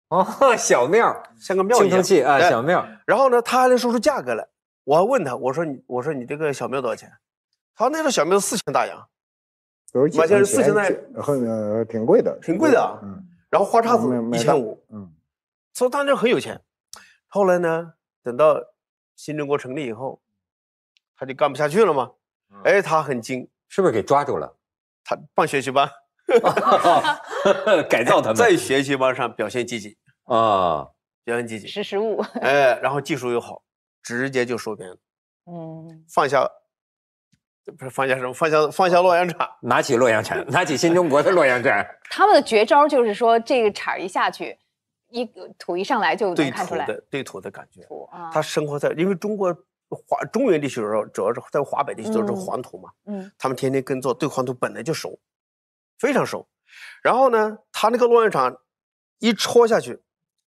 哦，小庙，像个庙一样。青啊，小庙。然后呢，他还能说出价格来。我还问他，我说你我说你这个小庙多少钱？他说那个小庙是四千大洋。买枪是四千来，很挺贵的，挺贵的。嗯，然后花叉子一千五，嗯，所以他那很有钱。后来呢，等到新中国成立以后，他就干不下去了嘛。哎，他很精，是不是给抓住了？他办学习班，改造他们，在学习班上表现积极啊，表现积极，识时务。哎，然后技术又好，直接就收编了。嗯，放下。不是放下什么，放下放下洛阳铲，拿起洛阳铲，拿起新中国的洛阳铲。他们的绝招就是说，这个铲一下去，一土一上来就看出来对土的，对土的感觉。土啊！他生活在因为中国华中原地区主要主要是在华北地区都是黄土嘛。嗯。他们天天耕作，对黄土本来就熟，非常熟。然后呢，他那个洛阳铲一戳下去，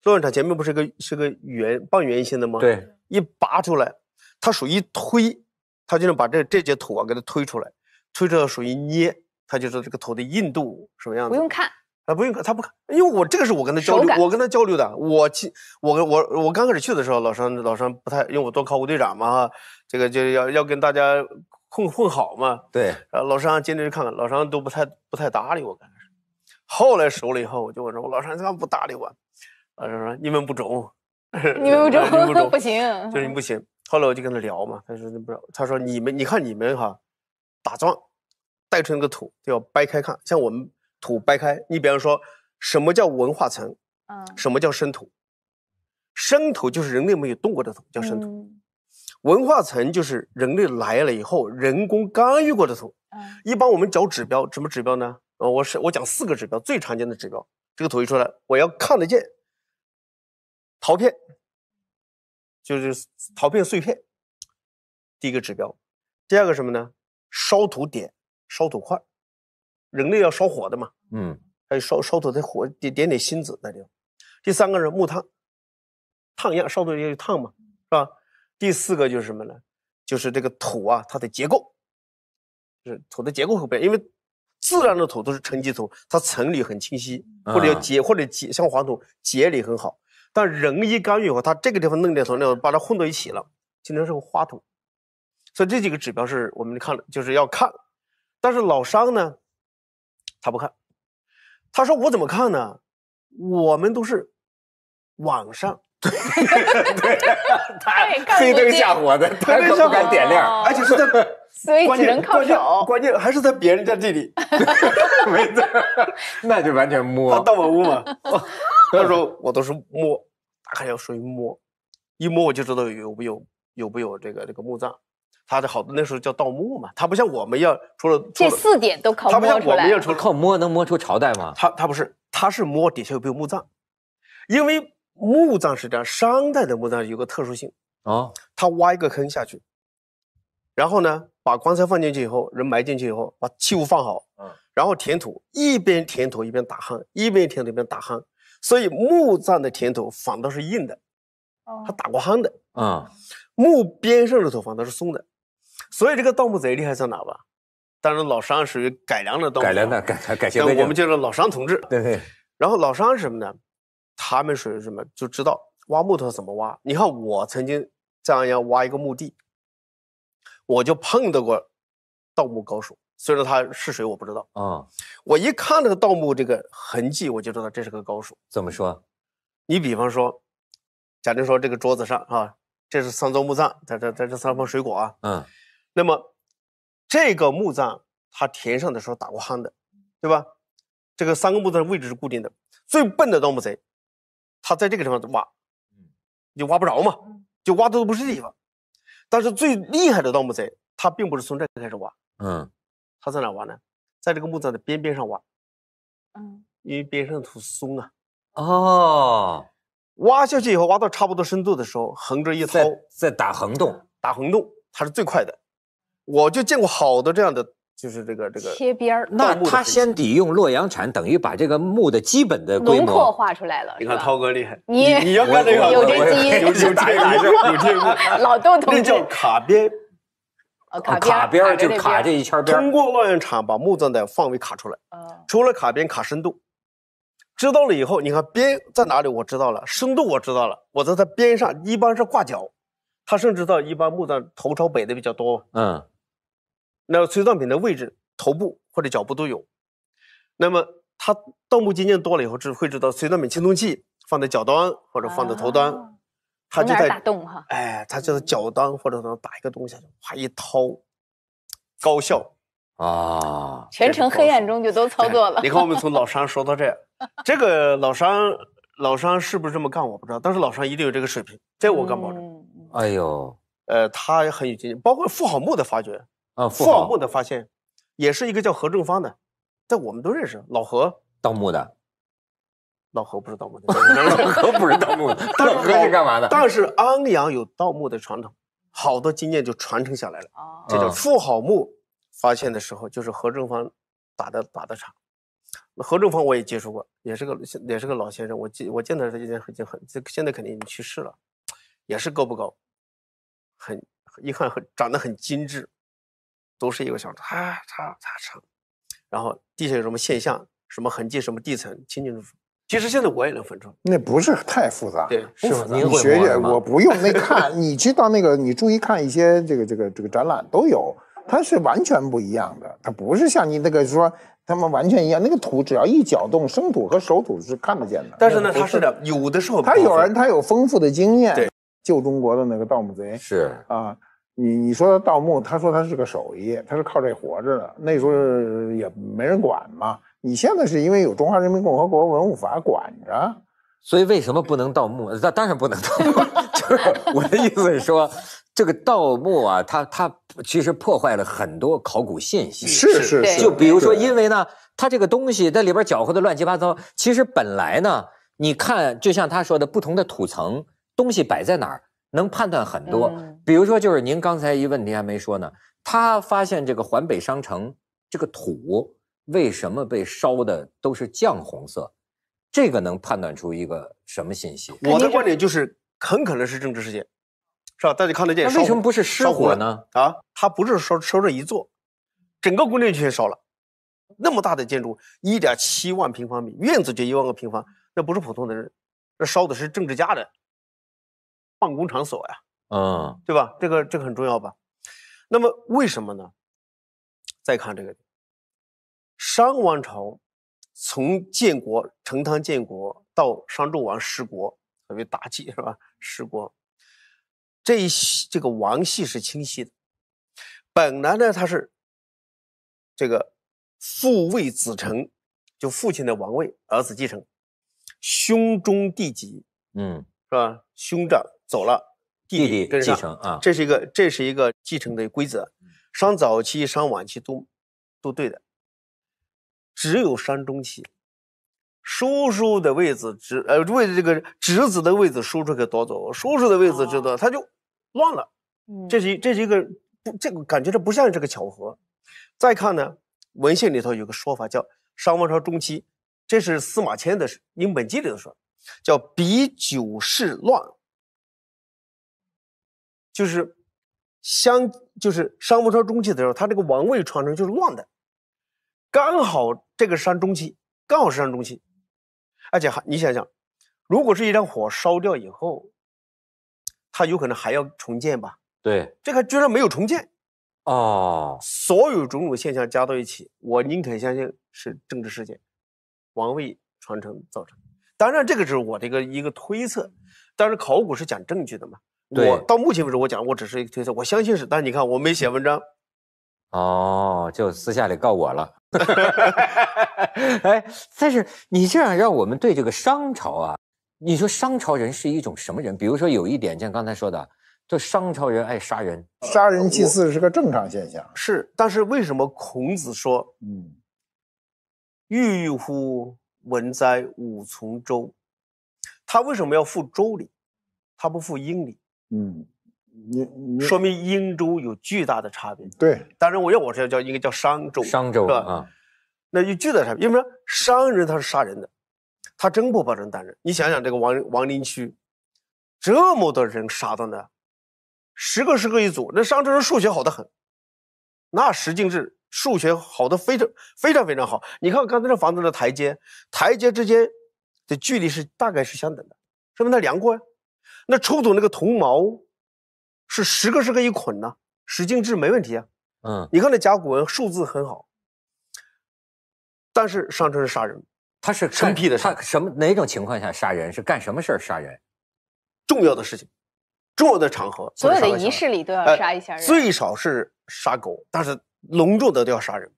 洛阳铲前面不是个是个圆半圆形的吗？对。一拔出来，他于一推。他就能把这这节土啊给它推出来，推出来属于捏，他就是这个土的硬度什么样子？不用看，啊，不用看，他不看，因为我这个是我跟他交流，我跟他交流的。我去，我跟我我刚开始去的时候，老商老商不太，因为我做考古队长嘛，这个就要要跟大家混混好嘛。对。然后老商今天去看看，老商都不太不太搭理我刚开始，后来熟了以后，我就问说，我老张怎么不搭理我？老商说你们不中，你们不中 不行，就是你不行。后来我就跟他聊嘛，他说那不是，他说你们你看你们哈，打桩带出那个土就要掰开看，像我们土掰开，你比方说什么叫文化层？嗯，什么叫生土？生土就是人类没有动过的土，叫生土。文化层就是人类来了以后人工干预过的土。嗯，一般我们找指标什么指标呢？呃，我是我讲四个指标最常见的指标，这个土一出来我要看得见陶片。就是陶片碎片，第一个指标。第二个什么呢？烧土点、烧土块，人类要烧火的嘛。嗯。还有烧烧土的火点点点星子那地第三个是木炭，烫样烧土要有烫嘛，是吧？第四个就是什么呢？就是这个土啊，它的结构，是土的结构会变，因为自然的土都是沉积土，它层理很清晰，或者要结或者结像黄土结理很好。但人一干预以后，他这个地方弄点什么，那把它混到一起了，形成是个花筒。所以这几个指标是我们看，就是要看。但是老商呢，他不看，他说我怎么看呢？我们都是网上，对，黑灯瞎火的，他都不敢点亮，而且是在 关键靠脚，关键还是在别人家这里，没错，那就完全摸。他到我屋不他说我都是摸。还要属一摸，一摸我就知道有不有，有不有这个这个墓葬。他的好多那时候叫盗墓嘛，他不像我们要除了这四点都靠摸出来。他不像我们要了靠摸能摸出朝代吗？他他不是，他是摸底下有没有墓葬，因为墓葬是这样，商代的墓葬有个特殊性啊，他挖一个坑下去，然后呢把棺材放进去以后，人埋进去以后，把器物放好，嗯，然后填土，一边填土一边打夯，一边填土一边打夯。所以墓葬的填土反倒是硬的，哦，它打过夯的啊。墓边上的土反倒是松的，所以这个盗墓贼厉害在哪吧？当然老商属于改良的盗墓。改良的改改。那我们就是老商同志。对对。然后老商是什么呢？他们属于什么就知道挖木头怎么挖。你看我曾经在安阳挖一个墓地，我就碰到过盗墓高手。所以说他是谁我不知道啊。我一看这个盗墓这个痕迹，我就知道这是个高手。怎么说？你比方说，假定说这个桌子上啊，这是三座墓葬，在这在这三方水果啊，嗯，那么这个墓葬他填上的时候打过夯的，对吧？这个三个墓葬位置是固定的。最笨的盗墓贼，他在这个地方挖，嗯，挖不着嘛，就挖的都不是地方。但是最厉害的盗墓贼，他并不是从这开始挖，嗯。他在哪挖呢？在这个墓葬的边边上挖，嗯，因为边上土松啊。哦，挖下去以后，挖到差不多深度的时候，横着一掏。再打横洞，打横洞，它是最快的。我就见过好多这样的，就是这个这个贴边。那他先得用洛阳铲，等于把这个墓的基本的规模画出来了。你看涛哥厉害，你你要看这个，有基因，有这个。老洞同志。那叫卡边。啊，卡边就卡这一圈边，通过烙印厂把墓葬的范围卡出来。除了卡边卡深度，知道了以后，你看边在哪里，我知道了，深度我知道了，我在它边上一般是挂脚，它甚至到一般墓葬头朝北的比较多。嗯，那随葬品的位置，头部或者脚部都有。那么它盗墓经验多了以后，知会知道随葬品青铜器放在脚端或者放在头端。他就在打洞哈，哎，他就是脚蹬或者说打一个东西，就哇一掏，高效啊，全程黑暗中就都操作了。你看我们 从老商说到这，这个老商老商是不是这么干我不知道，但是老商一定有这个水平，这我敢保证。哎呦，呃，他很有经验，包括富豪墓的发掘啊，富豪墓的发现，也是一个叫何正方的，在我们都认识老何，盗墓的。老何不是盗墓的，老何不是盗墓的。老何是干嘛的？但是安阳有盗墓的传统，好多经验就传承下来了。这叫富好墓发现的时候，就是何正方打的打的场。何正方我也接触过，也是个也是个老先生。我见我见到他已经已经很现在肯定已经去世了，也是够不高，很一看很长得很精致，都是一个小叉叉叉叉，然后地下有什么现象、什么痕迹、什么地层，清清楚楚。其实现在我也能分出，那不是太复杂，对，不复杂。你学学，我不用那看，你去到那个，你注意看一些这个这个这个展览都有，它是完全不一样的，它不是像你那个说他们完全一样。那个土只要一搅动，生土和熟土是看得见的。但是呢，他是的，有的时候他有人，他有丰富的经验。对，旧中国的那个盗墓贼是啊，你你说盗墓，他说他是个手艺，他是靠这活着的，那时候也没人管嘛。你现在是因为有《中华人民共和国文物法》管着，所以为什么不能盗墓？那当然不能盗墓，就是我的意思是说，这个盗墓啊，它它其实破坏了很多考古信息。是是是，就比如说，因为呢，它这个东西在里边搅和的乱七八糟，其实本来呢，你看，就像他说的，不同的土层东西摆在哪儿，能判断很多。比如说，就是您刚才一问题还没说呢，他发现这个环北商城这个土。为什么被烧的都是酱红色？这个能判断出一个什么信息？我的观点就是，很可能是政治事件，是吧？大家看得见，为什么不是失火呢？啊，它不是烧烧这一座，整个宫殿全烧了，那么大的建筑，一点七万平方米，院子就一万个平方，那不是普通的人，那烧的是政治家的办公场所呀。嗯，对吧？这个这个很重要吧？那么为什么呢？再看这个。商王朝从建国成汤建国到商纣王失国，特别大起是吧？失国，这一这个王系是清晰的。本来呢，他是这个父位子承，就父亲的王位儿子继承，兄终弟及，嗯，是吧？兄长走了，弟弟继承啊，这是一个这是一个继承的规则。商早期、商晚期都都对的。只有山中期，叔叔的位子侄呃为这个侄子的位子叔叔给夺走，叔叔的位子知道他就乱了，这是一这是一个不这个感觉这不像是个巧合。再看呢，文献里头有个说法叫商王朝中期，这是司马迁的《你英本纪》里头说，叫比九世乱，就是相就是商王朝中期的时候，他这个王位传承就是乱的。刚好这个山中期，刚好是山中期，而且还你想想，如果是一张火烧掉以后，它有可能还要重建吧？对，这个居然没有重建，哦，所有种种现象加到一起，我宁肯相信是政治事件、王位传承造成。当然，这个是我的一个一个推测，但是考古是讲证据的嘛，我到目前为止，我讲我只是一个推测，我相信是，但是你看我没写文章。哦，就私下里告我了。哎，但是你这样让我们对这个商朝啊，你说商朝人是一种什么人？比如说有一点，像刚才说的，就商朝人爱杀人，杀人祭祀是个正常现象。是，但是为什么孔子说“嗯，郁郁乎文哉，吾从周”，他为什么要负周礼，他不负殷礼？嗯。你说明殷周有巨大的差别。对，当然我要我说叫应该叫商周。商周啊，那有巨大的差别。因为什么？商人他是杀人的，他真不把人当人。你想想这个王王陵区，这么多人杀到呢，十个十个一组。那商州人数学好的很，那十进制数学好的非常非常非常好。你看刚才那房子的台阶，台阶之间的距离是大概是相等的，说明他量过呀。那出土那个铜矛。是十个十个一捆呢，十进制没问题啊。嗯，你看那甲骨文数字很好，但是商朝是杀人，他是生僻的。他什么哪种情况下杀人？是干什么事杀人？重要的事情，重要的场合，所有的仪式里都要杀一下人。最少是杀狗，但是隆重的都要杀人。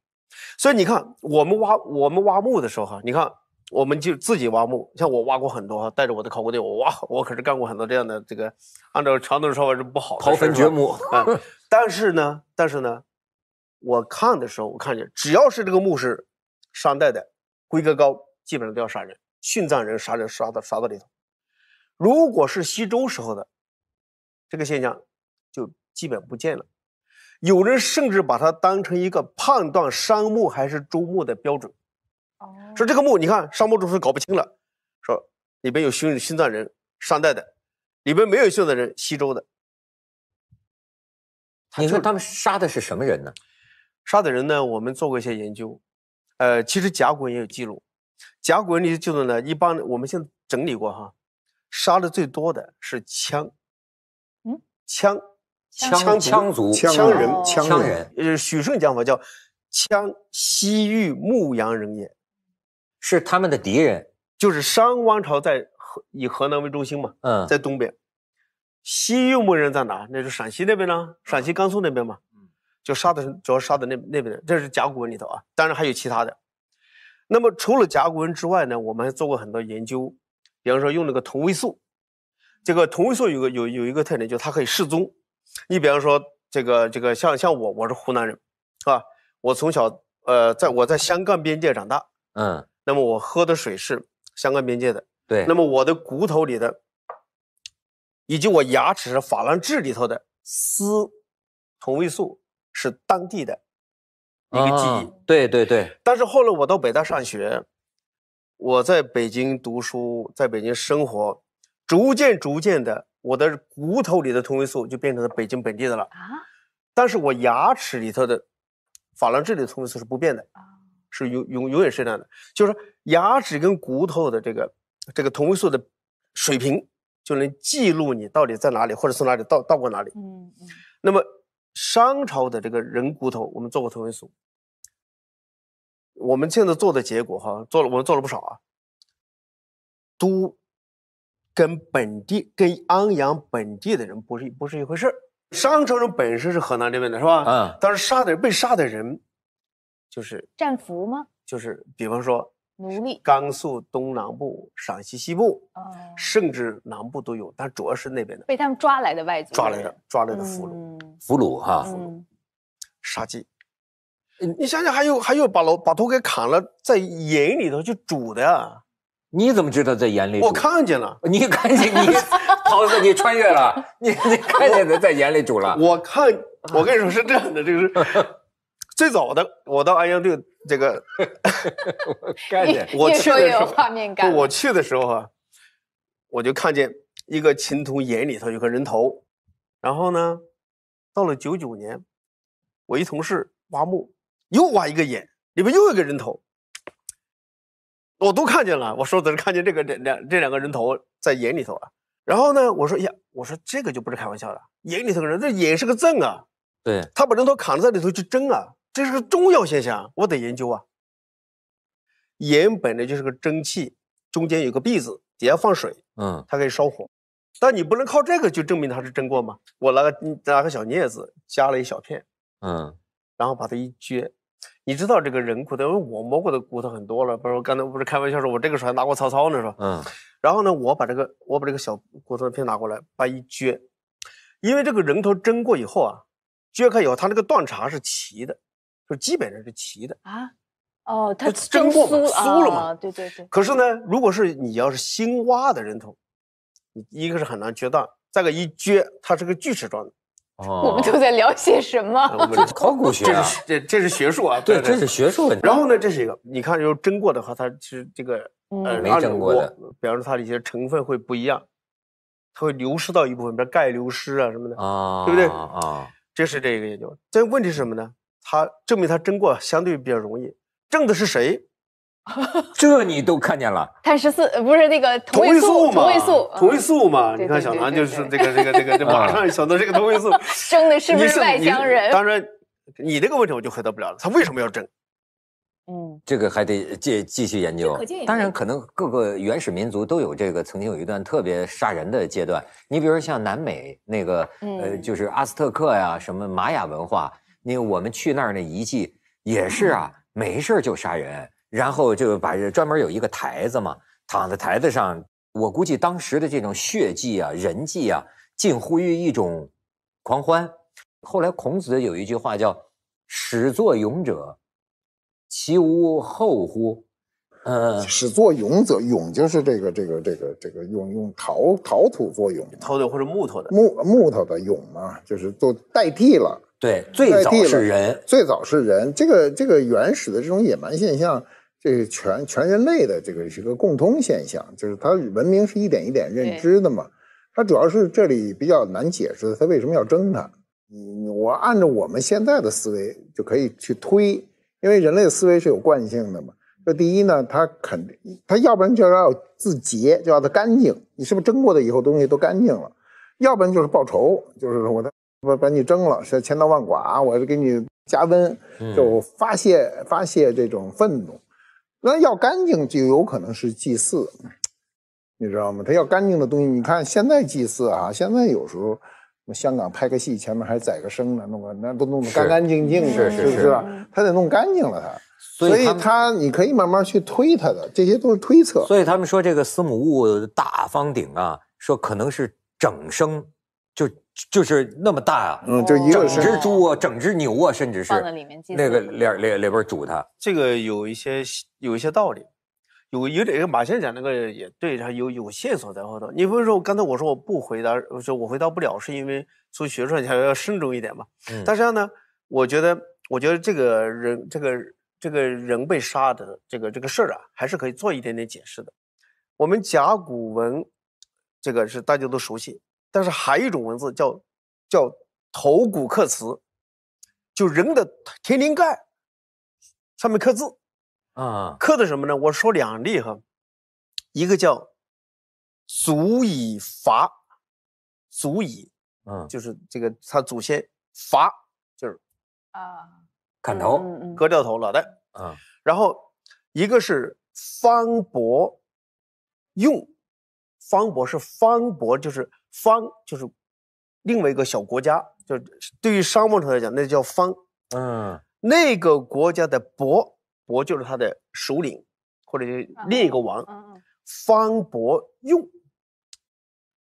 所以你看，我们挖我们挖墓的时候哈，你看。我们就自己挖墓，像我挖过很多哈，带着我的考古队，我挖，我可是干过很多这样的这个。按照传统说法是不好刨坟掘墓，但是呢，但是呢，我看的时候，我看见只要是这个墓是商代的，规格高，基本上都要杀人殉葬人，杀人杀到杀到里头。如果是西周时候的，这个现象就基本不见了。有人甚至把它当成一个判断商墓还是周墓的标准。说这个墓，你看商墓主是搞不清了。说里边有新新藏人商代的，里边没有新藏人西周的。你说他们杀的是什么人呢？杀的人呢？我们做过一些研究，呃，其实甲骨文也有记录。甲骨文里记录呢，一般我们现在整理过哈，杀的最多的是羌。嗯，羌，羌族，羌人，羌人。呃，许慎讲法叫羌，西域牧羊人也。是他们的敌人，就是商王朝在河以河南为中心嘛，嗯，在东北，西域牧人在哪？那是陕西那边呢，陕西甘肃那边嘛，嗯，就杀的，主要杀的那那边的，这是甲骨文里头啊，当然还有其他的。那么除了甲骨文之外呢，我们还做过很多研究，比方说用那个同位素，这个同位素有个有有一个特点，就是它可以示踪。你比方说这个这个像像我我是湖南人，是吧？我从小呃，在我在湘赣边界长大，嗯。那么我喝的水是相关边界的，对。那么我的骨头里的，以及我牙齿法兰质里头的锶同位素是当地的一个记忆，对对对。但是后来我到北大上学，我在北京读书，在北京生活，逐渐逐渐的，我的骨头里的同位素就变成了北京本地的了啊。但是我牙齿里头的法兰质里的同位素是不变的啊。是永永永远是这样的，就是说牙齿跟骨头的这个这个同位素的水平，就能记录你到底在哪里，或者从哪里到到过哪里。嗯嗯。那么商朝的这个人骨头，我们做过同位素，我们现在做的结果哈，做了我们做了不少啊，都跟本地跟安阳本地的人不是不是一回事。商朝人本身是河南这边的是吧？嗯。但是杀的人被杀的人。就是战俘吗？就是，比方说奴隶，甘肃东南部、陕西西部啊，甚至南部都有，但主要是那边的。被他们抓来的外族，抓来的，抓来的俘虏，俘虏哈，俘虏，杀鸡，你你想想，还有还有把老把头给砍了，在盐里头去煮的呀？你怎么知道在盐里？我看见了，你看见你，桃子你穿越了，你你看见的在盐里煮了？我看，我跟你说是这样的，这个是。最早的我到安阳队这个概念，我去的时候，我去的时候啊，我就看见一个秦童眼里头有个人头，然后呢，到了九九年，我一同事挖墓又挖一个眼，里面又一个人头，我都看见了。我说的是看见这个两这两个人头在眼里头啊。然后呢，我说呀，我说这个就不是开玩笑的，眼里头人这眼是个证啊，对，他把人头卡在里头去蒸啊。这是个重要现象，我得研究啊。盐本来就是个蒸汽，中间有个篦子，底下放水，嗯，它可以烧火。但你不能靠这个就证明它是蒸过嘛。我拿个拿个小镊子夹了一小片，嗯，然后把它一撅，你知道这个人骨头，因为我摸过的骨头很多了，不是？我刚才不是开玩笑说，我这个时候还拿过曹操呢，是吧？嗯。然后呢，我把这个我把这个小骨头片拿过来，把一撅，因为这个人头蒸过以后啊，撅开以后，它那个断茬是齐的。就基本上是齐的啊，哦，它蒸过酥酥了吗？对对对。可是呢，如果是你要是新挖的人头，你一个是很难掘断，再个一掘它是个锯齿状的。哦。我们都在聊些什么？这考古学，这是这这是学术啊，对，这是学术问题。然后呢，这是一个，你看，如果蒸过的话，它其实这个呃，没蒸过的，比方说它的一些成分会不一样，它会流失到一部分，比如钙流失啊什么的啊，对不对？啊，这是这个研究。但问题是什么呢？他证明他蒸过相对比较容易，蒸的是谁？这你都看见了？碳十四不是那个同位素吗？同位素，同位素吗？你看小南就是这个这个这个，马 上想到这个同位素。蒸的是不是外乡人？当然，你这个问题我就回答不了了。他为什么要蒸？嗯，这个还得继继续研究。当然，可能各个原始民族都有这个，曾经有一段特别杀人的阶段。你比如说像南美那个呃，就是阿斯特克呀，什么玛雅文化。为我们去那儿那遗迹也是啊，没事就杀人，然后就把专门有一个台子嘛，躺在台子上。我估计当时的这种血迹啊、人迹啊，近乎于一种狂欢。后来孔子有一句话叫“始作俑者，其无后乎”，呃，始作俑者，俑就是这个这个这个这个用用陶陶土做俑，陶土或者木头的木木头的俑嘛，就是做代替了。对，最早是人，最早是人。这个这个原始的这种野蛮现象，这是全全人类的这个是个共通现象，就是它文明是一点一点认知的嘛。它主要是这里比较难解释的，它为什么要争它？嗯，我按照我们现在的思维就可以去推，因为人类的思维是有惯性的嘛。就第一呢，它肯定它要不然就要自洁，就要它干净。你是不是争过的以后东西都干净了？要不然就是报仇，就是我的。把把你蒸了，是千刀万剐，我是给你加温，就发泄发泄这种愤怒。那要干净，就有可能是祭祀，你知道吗？他要干净的东西。你看现在祭祀啊，现在有时候，香港拍个戏，前面还宰个生呢，弄个那都弄得干干净净的，是不是？他得弄干净了，他。所以他你可以慢慢去推他的，这些都是推测。所以他们说这个司母戊大方鼎啊，说可能是整生就。就是那么大啊，嗯，就一整只猪啊，整只牛啊，甚至是里面那个里里里边煮它。这个有一些有一些道理，有有点马先生那个也对，他有有线索在后头。你比如说刚才我说我不回答，我说我回答不了，是因为从学术上讲要慎重一点嘛。但是呢，我觉得我觉得这个人这个这个人被杀的这个这个事儿啊，还是可以做一点点解释的。我们甲骨文这个是大家都熟悉。但是还有一种文字叫，叫头骨刻辞，就人的天灵盖上面刻字，啊，刻的什么呢？我说两例哈，一个叫“足以伐”，足以，嗯，就是这个他祖先伐就是，啊，砍头，割掉头脑袋，啊，然后一个是“方伯”，用“方伯”是“方伯”就是。方就是另外一个小国家，就对于商王朝来讲，那叫方。嗯，那个国家的伯伯就是他的首领，或者另一个王。嗯方伯用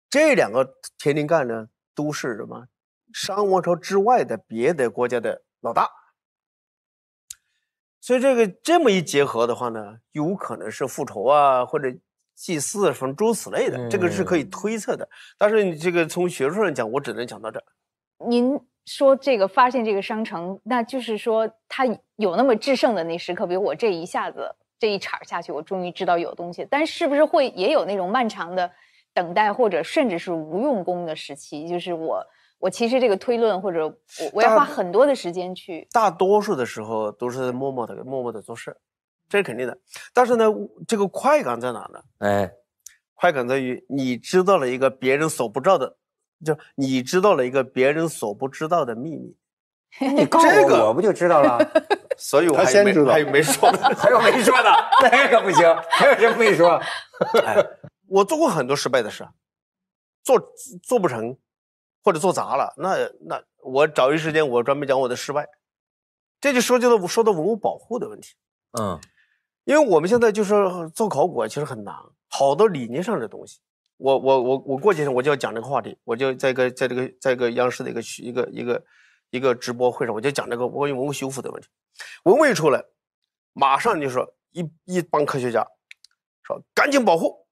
这两个田灵干呢，都是什么商王朝之外的别的国家的老大。所以这个这么一结合的话呢，有可能是复仇啊，或者。祭祀什么诸此类的，这个是可以推测的。但是你这个从学术上讲，我只能讲到这。您说这个发现这个商城，那就是说它有那么制胜的那时刻，比如我这一下子这一铲下去，我终于知道有东西。但是不是会也有那种漫长的等待，或者甚至是无用功的时期？就是我我其实这个推论，或者我要花很多的时间去。大多数的时候都是默默的默默的做事。这是肯定的，但是呢，这个快感在哪呢？哎，快感在于你知道了一个别人所不知道的，就你知道了一个别人所不知道的秘密。你告诉我，我不就知道了。所以，我先知道，还有没说的，还有没说的，这可不行，还有没说。我做过很多失败的事，做做不成，或者做砸了。那那我找一时间，我专门讲我的失败。这就涉及到我说到文物保护的问题。嗯。因为我们现在就是做考古，啊，其实很难，好多理念上的东西。我我我我过几天我就要讲这个话题，我就在一个在这个在一个央视的一个一个一个一个直播会上，我就讲这个关于文物修复的问题。文物一出来，马上就说一一帮科学家说赶紧保护。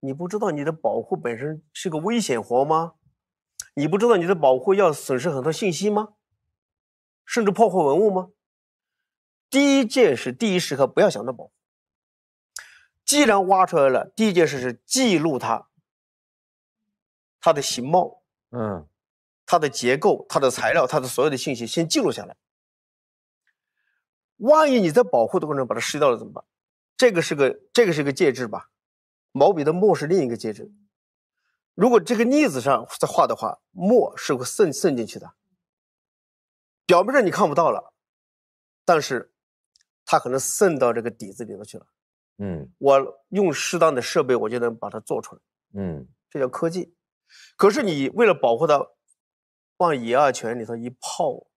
你不知道你的保护本身是个危险活吗？你不知道你的保护要损失很多信息吗？甚至破坏文物吗？第一件事，第一时刻不要想着保护。既然挖出来了，第一件事是记录它，它的形貌，嗯，它的结构、它的材料、它的所有的信息，先记录下来。万一你在保护的过程中把它失掉了怎么办？这个是个这个是个介质吧，毛笔的墨是另一个介质。如果这个腻子上在画的话，墨是会渗渗进去的，表面上你看不到了，但是。它可能渗到这个底子里头去了，嗯，我用适当的设备，我就能把它做出来，嗯，这叫科技。可是你为了保护它，往乙二醛里头一泡，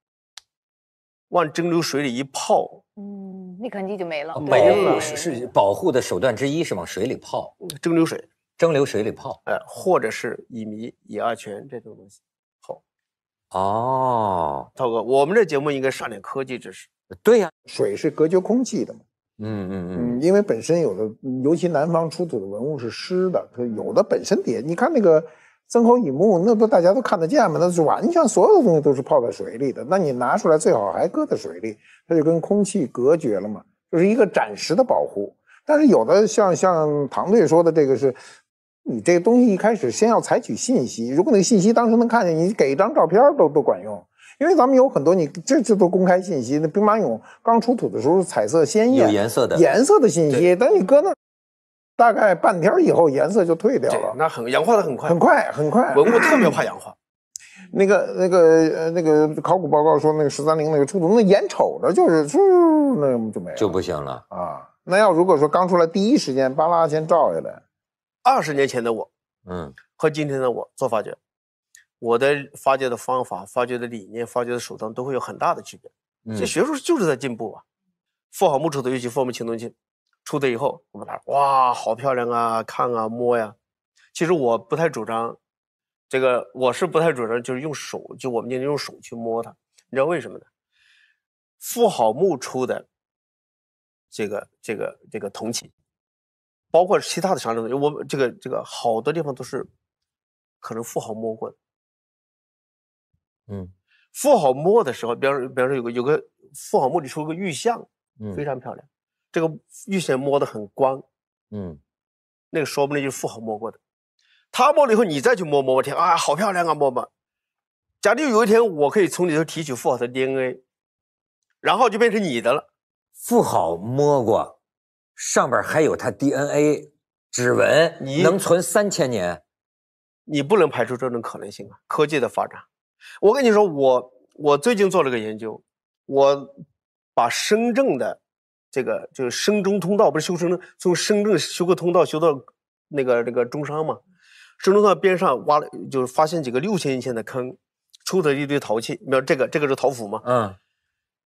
往蒸馏水里一泡，嗯，那肯定就没了。没了是保护的手段之一，是往水里泡，蒸馏水，蒸馏水里泡，哎，或者是乙醚、乙二醛这种东西泡。哦，涛哥，我们这节目应该上点科技知识。对呀，水是隔绝空气的嘛。嗯嗯嗯，因为本身有的，尤其南方出土的文物是湿的，它有的本身也……你看那个曾侯乙墓，那不大家都看得见吗？那是完全所有的东西都是泡在水里的，那你拿出来最好还搁在水里，它就跟空气隔绝了嘛，就是一个暂时的保护。但是有的像像唐队说的这个是，你这个东西一开始先要采取信息，如果那个信息当时能看见，你给一张照片都都管用。因为咱们有很多你，这这都公开信息。那兵马俑刚出土的时候，彩色鲜艳，有颜色的，颜色的信息。等你搁那，大概半天以后，颜色就退掉了。那很氧化的很快，很快，很快。文物特别怕氧化。那个、那个、呃那个考古报告说，那个十三陵那个出土，那眼瞅着就是，噗，那就没了，就不行了啊。那要如果说刚出来，第一时间巴拉先照下来，二十年前的我，嗯，和今天的我做发掘。我的发掘的方法、发掘的理念、发掘的手段都会有很大的区别。这学术就是在进步啊！富好木出的尤其富木青铜器出的以后，我们来哇，好漂亮啊，看啊，摸呀。其实我不太主张这个，我是不太主张就是用手，就我们今天用手去摸它。你知道为什么呢？富好木出的这个、这个、这个铜器，包括其他的啥东西，我这个、这个好多地方都是可能富好摸过的。嗯，富豪摸的时候，比方说，比方说有个有个富豪摸你出个玉像，嗯，非常漂亮，这个玉像摸得很光，嗯，那个说不定就是富豪摸过的，他摸了以后你再去摸，摸我天啊，好漂亮啊，摸摸。假定有一天我可以从里头提取富豪的 DNA，然后就变成你的了。富豪摸过，上边还有他 DNA 指纹，你能存三千年，你不能排除这种可能性啊！科技的发展。我跟你说，我我最近做了个研究，我把深圳的这个就是深中通道，不是修深从深圳修个通道修到那个那个中山嘛？深中通道边上挖了，就是发现几个六千年前的坑，出的一堆陶器。你看这个，这个是陶釜嘛？嗯，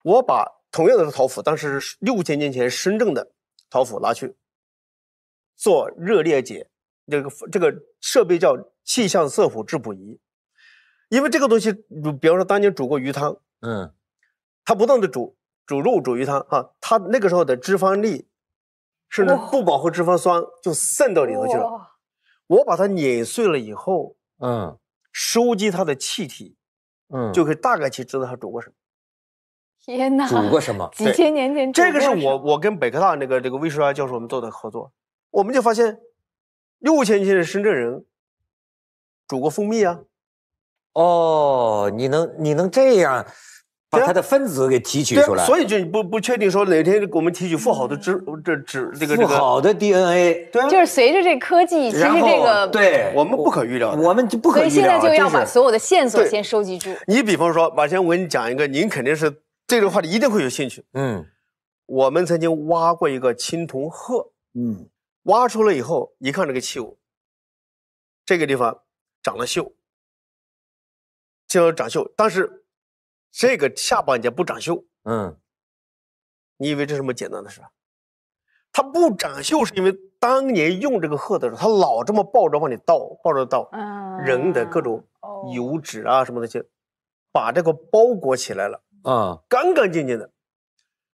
我把同样的是陶釜，当时六千年前深圳的陶釜拿去做热裂解，这个这个设备叫气象色谱质谱仪。因为这个东西，比方说当年煮过鱼汤，嗯，他不断的煮煮肉煮鱼汤啊，他那个时候的脂肪粒，甚至不饱和脂肪酸就渗到里头去了。我把它碾碎了以后，嗯，收集它的气体，嗯，就可以大概去知道它煮过什么。天哪！煮过什么？几千年前？这个是我我跟北科大那个这个魏树华教授我们做的合作，我们就发现，六千年前的深圳人煮过蜂蜜啊。哦，你能你能这样把它的分子给提取出来？所以就不不确定说哪天给我们提取富豪的脂这脂这个这个好的 DNA，对，就是随着这科技，其实这个对，我们不可预料，我们就不可预料，所以现在就要把所有的线索先收集住。你比方说，马先生，我跟你讲一个，您肯定是这个话题一定会有兴趣。嗯，我们曾经挖过一个青铜鹤，嗯，挖出来以后一看这个器物，这个地方长了锈。就要长锈，但是这个下半截不长锈。嗯，你以为这是么简单的事？它不长锈，是因为当年用这个鹤的时候，它老这么抱着往里倒，抱着倒，人的各种油脂啊什么东西，把这个包裹起来了。啊，干干净净的，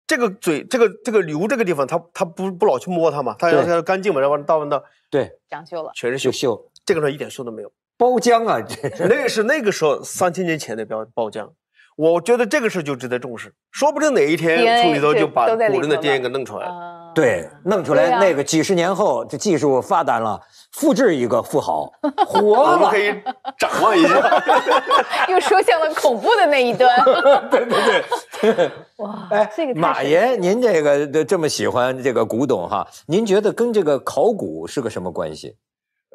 这个嘴，这个这个瘤这个地方，它它不不老去摸它嘛，它要它要干净嘛，然后倒完倒。对，长锈了，全是锈，锈，这个候一点锈都没有。包浆啊，那个是那个时候三千年前的标包浆，我觉得这个事就值得重视，说不定哪一天处里头就把古人的电影给弄出来，对，弄出来那个几十年后这技术发达了，复制一个富豪，活可以望一下。又说向了恐怖的那一端，对对对，哇，哎，马爷，您这个这么喜欢这个古董哈，您觉得跟这个考古是个什么关系？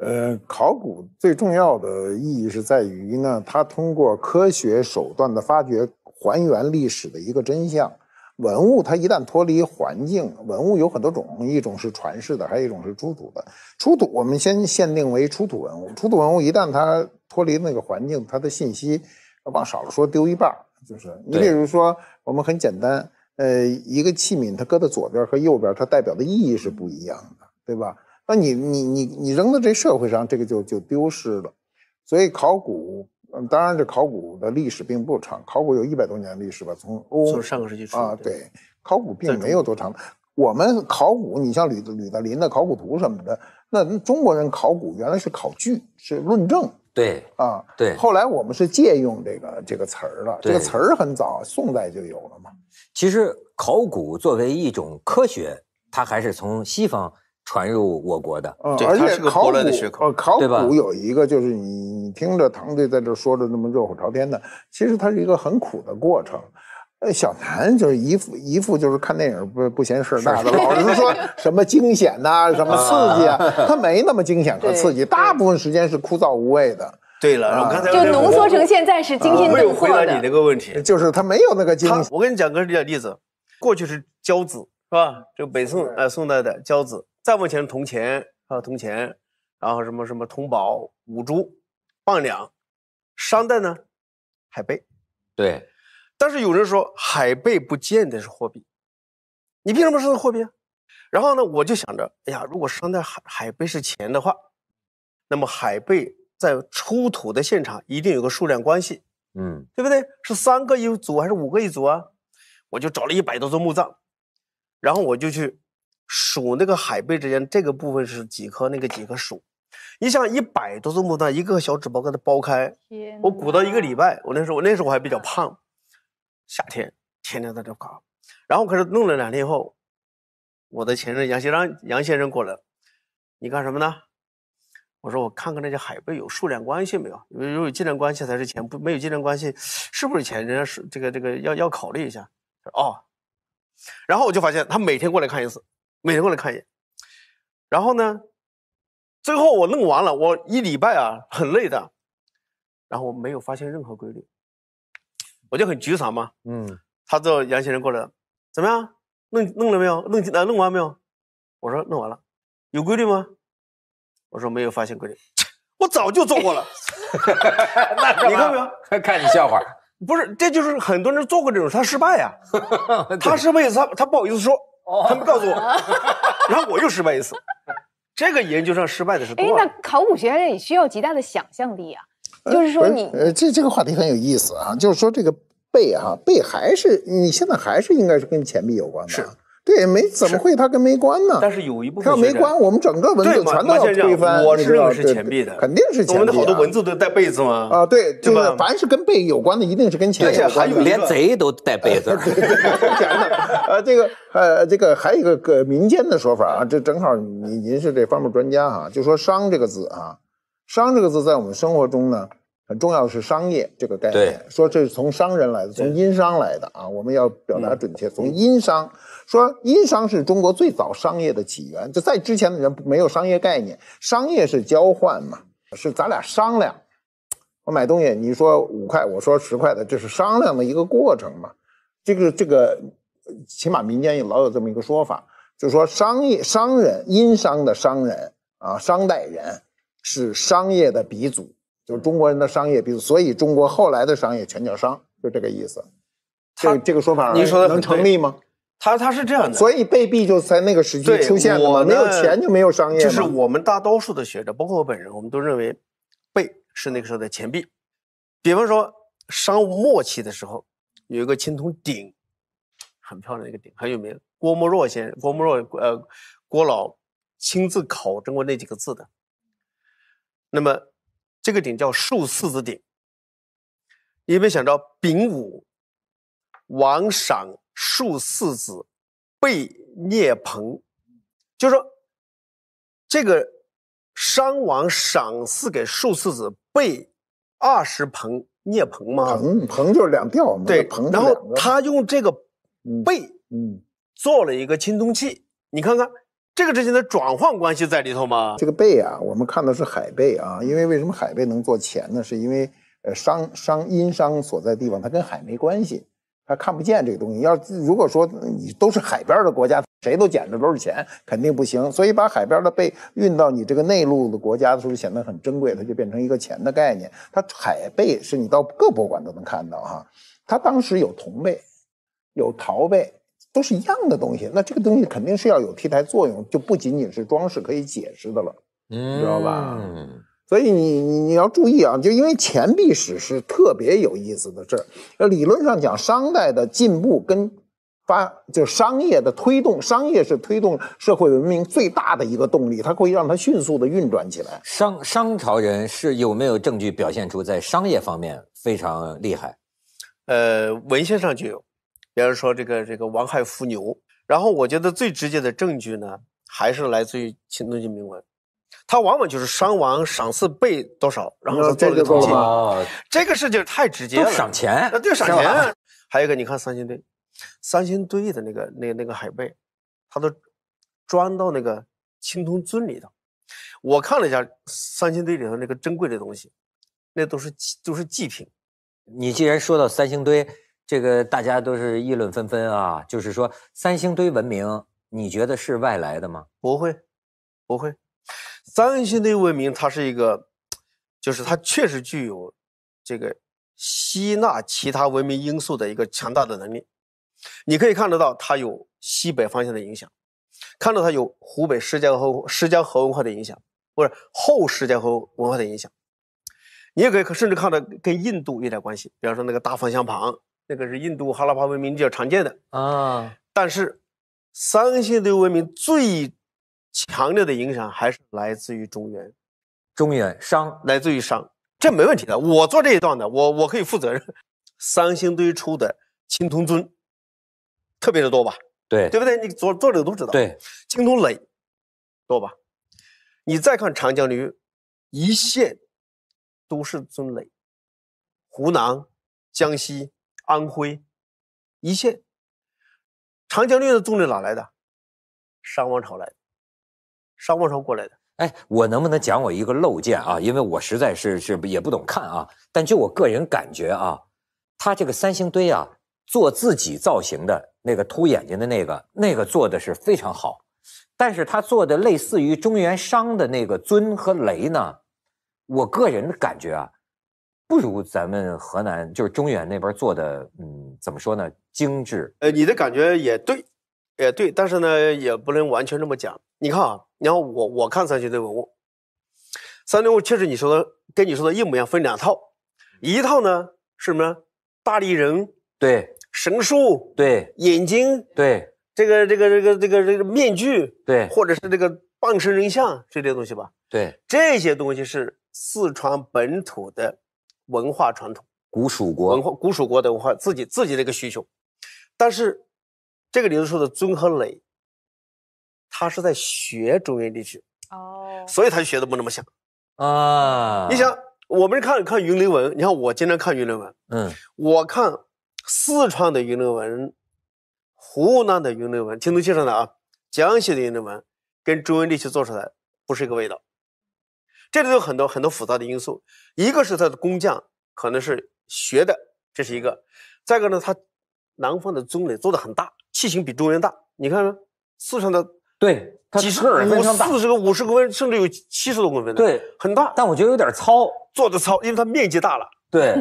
呃，考古最重要的意义是在于呢，它通过科学手段的发掘，还原历史的一个真相。文物它一旦脱离环境，文物有很多种，一种是传世的，还有一种是出土的。出土，我们先限定为出土文物。出土文物一旦它脱离那个环境，它的信息往少了说丢一半，就是你比如说，我们很简单，呃，一个器皿它搁在左边和右边，它代表的意义是不一样的，对吧？那你你你你扔到这社会上，这个就就丢失了。所以考古，当然这考古的历史并不长，考古有一百多年历史吧，从欧，从上个世纪啊，对，考古并没有多长。我们考古，你像吕吕德林的考古图什么的，那中国人考古原来是考据，是论证，对，啊，对。后来我们是借用这个这个词儿了，这个词儿很早，宋代就有了嘛。其实考古作为一种科学，它还是从西方。传入我国的，而且考古，呃，考古有一个就是你你听着唐队在这说的那么热火朝天的，其实它是一个很苦的过程。呃，小南就是一副一副就是看电影不不嫌事大的，老是说什么惊险呐，什么刺激啊，他没那么惊险和刺激，大部分时间是枯燥无味的。对了，刚才就浓缩成现在是惊心动魄的。我回答你那个问题，就是他没有那个惊我跟你讲个例子，过去是骄子，是吧？就北宋呃宋代的骄子。再往前，铜钱还有铜钱，然后什么什么铜宝、五铢、半两，商代呢，海贝，对。但是有人说海贝不见得是货币，你凭什么说是货币啊？然后呢，我就想着，哎呀，如果商代海海贝是钱的话，那么海贝在出土的现场一定有个数量关系，嗯，对不对？是三个一组还是五个一组啊？我就找了一百多座墓葬，然后我就去。数那个海贝之间这个部分是几颗，那个几颗数。你想，一百多寸牡丹，一个小纸包，给它剥开，我鼓捣一个礼拜。我那时候，我那时候我还比较胖，夏天天天在这搞。然后可是弄了两天以后，我的前任杨先生杨先生过来，你干什么呢？我说我看看那些海贝有数量关系没有，如果有计量关系才是钱，不没有计量关系是不是钱？人家是这个这个要要考虑一下。哦，然后我就发现他每天过来看一次。每天过来看一眼，然后呢，最后我弄完了，我一礼拜啊很累的，然后我没有发现任何规律，我就很沮丧嘛。嗯，他这杨先生过来，怎么样？弄弄了没有？弄弄完没有？我说弄完了，有规律吗？我说没有发现规律，我早就做过了。你看没有？看你笑话。不是，这就是很多人做过这种，他失败呀。他失败，他他不好意思说。他们告诉我，然后我又失败一次。这个研究上失败的是，哎，那考古学也需要极大的想象力啊。就是说你，呃，这这个话题很有意思啊。就是说这个背啊，背还是你现在还是应该是跟钱币有关的，是。对，没怎么会它跟没关呢？但是有一部分没关，我们整个文字全都要推翻。我认为是钱币的，肯定是。我们的好多文字都带贝字吗？啊，对，就是凡是跟贝有关的，一定是跟钱。有关。还有，连贼都带贝字。啊，这个，呃，这个还有一个个民间的说法啊，这正好您您是这方面专家哈，就说“商”这个字啊，“商”这个字在我们生活中呢很重要，是商业这个概念。说这是从商人来的，从殷商来的啊。我们要表达准确，从殷商。说殷商是中国最早商业的起源，就在之前的人没有商业概念。商业是交换嘛，是咱俩商量。我买东西，你说五块，我说十块的，这是商量的一个过程嘛。这个这个，起码民间也老有这么一个说法，就说商业商人殷商的商人啊，商代人是商业的鼻祖，就是中国人的商业鼻祖。所以中国后来的商业全叫商，就这个意思。这这个说法，您说能成立吗？他他是这样的，所以贝币就在那个时期出现了嘛？没有钱就没有商业。就是我们大多数的学者，包括我本人，我们都认为贝是那个时候的钱币。比方说商末期的时候，有一个青铜鼎，很漂亮一个鼎，很有名。郭沫若先生，郭沫若呃，郭老亲自考证过那几个字的。那么这个鼎叫“庶四子鼎”，有没有想到丙午王赏？庶四子贝涅朋，就是说，这个商王赏赐给庶四子贝二十朋涅朋嘛，朋朋就是两吊，嘛，对朋。然后他用这个贝，嗯，做了一个青铜器，你看看这个之间的转换关系在里头吗？这个贝啊，我们看的是海贝啊，因为为什么海贝能做钱呢？是因为呃商商殷商所在地方，它跟海没关系。他看不见这个东西，要如果说你都是海边的国家，谁都捡着都是钱，肯定不行。所以把海边的贝运到你这个内陆的国家的时候，显得很珍贵，它就变成一个钱的概念。它海贝是你到各博物馆都能看到哈，它当时有铜贝，有陶贝，都是一样的东西。那这个东西肯定是要有替代作用，就不仅仅是装饰可以解释的了，你知道吧？所以你你你要注意啊，就因为钱币史是特别有意思的事儿。理论上讲，商代的进步跟发，就商业的推动，商业是推动社会文明最大的一个动力，它会让它迅速的运转起来。商商朝人是有没有证据表现出在商业方面非常厉害？呃，文献上就有，比如说这个这个王亥伏牛。然后我觉得最直接的证据呢，还是来自于秦东晋铭文。他往往就是伤亡赏赐贝多少，然后做了个贡献。这个事情太直接了。赏钱，就赏钱。还有一个，你看三星堆，三星堆的那个、那、那个海贝，他都装到那个青铜尊里头。我看了一下三星堆里头那个珍贵的东西，那都是都是祭品。你既然说到三星堆，这个大家都是议论纷纷啊，就是说三星堆文明，你觉得是外来的吗？不会，不会。三星堆文明，它是一个，就是它确实具有这个吸纳其他文明因素的一个强大的能力。你可以看得到，它有西北方向的影响，看到它有湖北石家河、石家河文化的影响，或者后石家河文化的影响。你也可以甚至看到跟印度有点关系，比方说那个大方向盘，那个是印度哈拉帕文明比较常见的啊。但是三星堆文明最。强烈的影响还是来自于中原，中原商来自于商，这没问题的。我做这一段的，我我可以负责任。三星堆出的青铜尊特别的多吧？对，对不对？你作作者都知道。对，青铜垒多吧？你再看长江流域一线都是尊垒，湖南、江西、安徽一线，长江流域的尊罍哪来的？商王朝来的。商漠上过来的。哎，我能不能讲我一个陋见啊？因为我实在是是也不懂看啊。但就我个人感觉啊，他这个三星堆啊，做自己造型的那个凸眼睛的那个，那个做的是非常好。但是他做的类似于中原商的那个尊和雷呢，我个人的感觉啊，不如咱们河南就是中原那边做的，嗯，怎么说呢？精致。呃，你的感觉也对，也对，但是呢，也不能完全这么讲。你看啊。然后我我看三星堆文物，三星堆确实你说的跟你说的一模一样，分两套，一套呢是什么？大力人对，神树对，眼睛对，这个这个这个这个这个面具对，或者是这个半身人像这些东西吧。对，这些东西是四川本土的文化传统，古蜀国文化，古蜀国的文化自己自己的一个需求，但是这个里头说的尊和罍。他是在学中原地区，哦，所以他就学的不那么像，啊，你想我们看看云雷纹，你看我经常看云雷纹，嗯，我看四川的云雷纹，湖南的云雷纹，听懂介绍的啊，江西的云雷纹跟中原地区做出来不是一个味道，这里有很多很多复杂的因素，一个是他的工匠可能是学的，这是一个，再一个呢，他南方的棕呢做的很大，器型比中原大，你看四川的。对，它几十个人，大，四十个、五十公分，甚至有七十多公分的，对，很大。但我觉得有点糙，做的糙，因为它面积大了。对，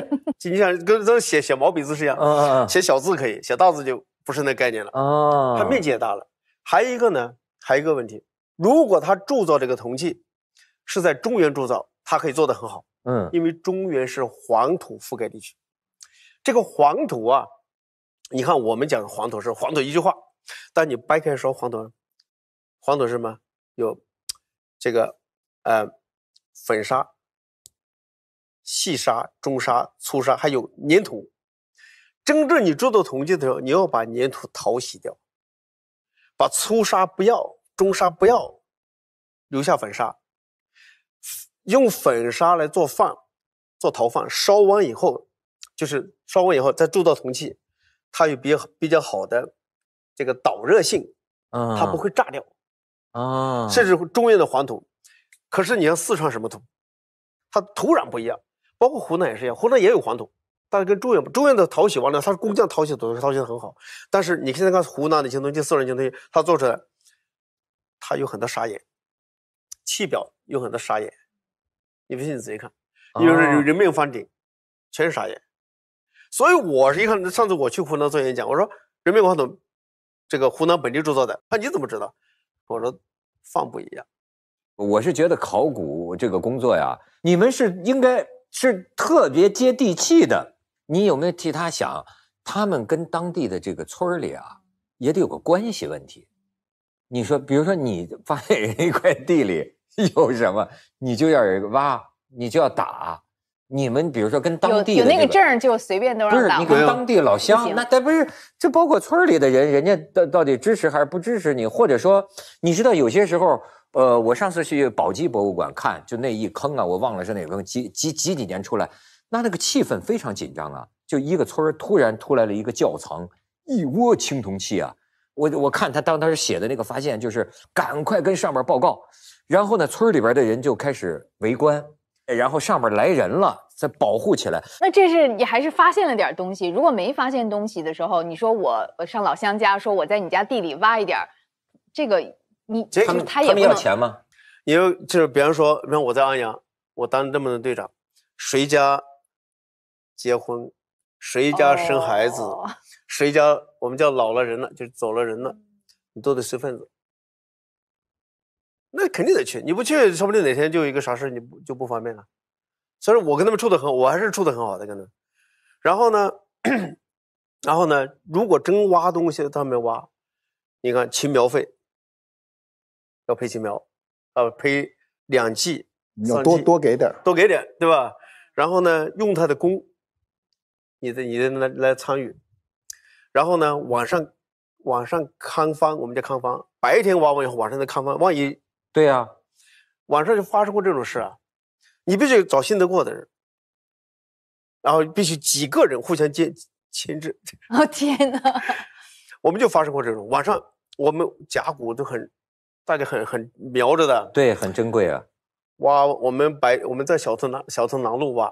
你像跟咱写写毛笔字是一样，写小字可以，写大字就不是那概念了。啊，它面积也大了。还有一个呢，还有一个问题，如果它铸造这个铜器是在中原铸造，它可以做得很好。嗯，因为中原是黄土覆盖地区，这个黄土啊，你看我们讲黄土是黄土一句话，但你掰开说黄土。黄土是什么？有这个呃粉砂、细沙、中沙、粗沙，还有粘土。真正你铸造铜器的时候，你要把粘土淘洗掉，把粗沙不要，中沙不要，留下粉沙。用粉砂来做饭，做陶饭，烧完以后，就是烧完以后再铸造铜器，它有比较比较好的这个导热性，它不会炸掉。啊，甚至中原的黄土，可是你像四川什么土，它土壤不一样，包括湖南也是一样，湖南也有黄土，但是跟中原不，中原的淘洗完了，它是工匠淘洗土，淘洗很好，但是你现在看湖南的青铜器、四川青铜器，它做出来，它有很多砂岩，器表有很多砂岩，你不信你仔细看，比如说人面方鼎，全是砂岩，所以我是一看，上次我去湖南做演讲，我说人面黄土，这个湖南本地铸造的，那你怎么知道？或说，放不一样。我是觉得考古这个工作呀，你们是应该是特别接地气的。你有没有替他想，他们跟当地的这个村里啊，也得有个关系问题。你说，比如说你发现一块地里有什么，你就要有一个挖，你就要打。你们比如说跟当地有有那个证就随便都让打，不是你跟当地老乡那但不是这包括村里的人，人家到到底支持还是不支持你？或者说你知道有些时候，呃，我上次去宝鸡博物馆看，就那一坑啊，我忘了是哪坑，几几几几年出来，那那个气氛非常紧张啊，就一个村突然出来了一个窖藏，一窝青铜器啊，我我看他当时写的那个发现就是赶快跟上面报告，然后呢，村里边的人就开始围观。然后上面来人了，再保护起来。那这是你还是发现了点东西？如果没发现东西的时候，你说我我上老乡家，说我在你家地里挖一点，这个你这他也们要钱吗？因为就是，比方说，比方我在安阳，我当这么的队长，谁家结婚，谁家生孩子，谁家我们叫老了人了，就走了人了，你都得随份子。那肯定得去，你不去，说不定哪天就一个啥事你不就不方便了。所以我跟他们处的很，我还是处的很好的跟他们。然后呢，然后呢，如果真挖东西，他们挖，你看青苗费，要赔青苗，呃赔两季，要多多给点，多给点，对吧？然后呢，用他的工，你的你的来来参与。然后呢，晚上晚上看方，我们叫看方，白天挖完以后晚上再看方，万一。对呀，晚上就发生过这种事啊！你必须找信得过的人，然后必须几个人互相监牵制。哦天哪！我们就发生过这种晚上，我们甲骨都很，大家很很瞄着的。对，很珍贵啊！挖我们白我们在小村南小村南路挖，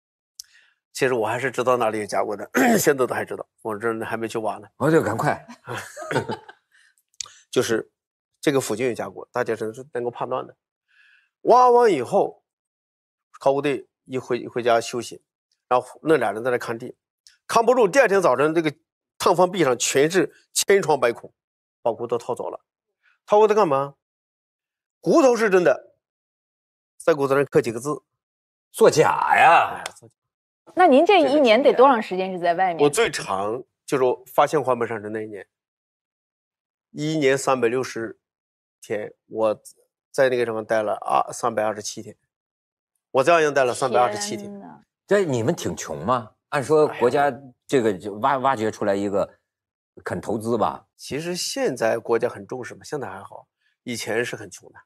其实我还是知道哪里有甲骨的，现在都还知道。我这还没去挖呢，我就赶快，就是。这个附近有加工，大家是能够判断的。挖完以后，考古队一回回家休息，然后那俩人在那看地，扛不住。第二天早晨，这个探方壁上全是千疮百孔，把骨头掏走了。掏骨头干嘛？骨头是真的，在骨头上刻几个字，作假呀。那您这一年得多长时间是在外面？我最长就是发现黄本山的那一年，一年三百六十日。天，我在那个什么待了二三百二十七天，我在安阳待了三百二十七天。这你们挺穷吗？按说国家这个就挖挖掘出来一个肯投资吧。其实现在国家很重视嘛，现在还好，以前是很穷的。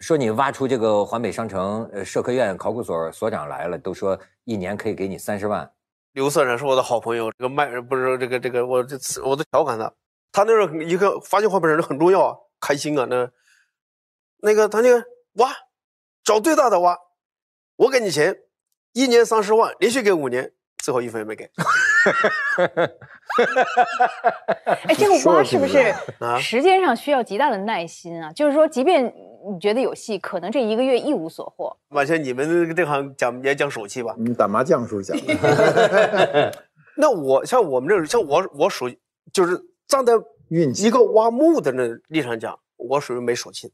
说你挖出这个环北商城，呃，社科院考古所所长来了，都说一年可以给你三十万。刘所长是我的好朋友，这个卖不是这个这个，我这次我都调侃他，他那时候一个发现环北人很重要啊。开心啊，那那个他那个挖，找最大的挖，我给你钱，一年三十万，连续给五年，最后一分也没给。哈哈哈哈哈哈！哎，这个挖是不是时间上需要极大的耐心啊？就是说，即便你觉得有戏，可能这一个月一无所获。完全，你们这行讲也讲手气吧？打麻将时候讲。那我像我们这种，像我我手就是站在。运一个挖墓的人立场讲，我属于没手气，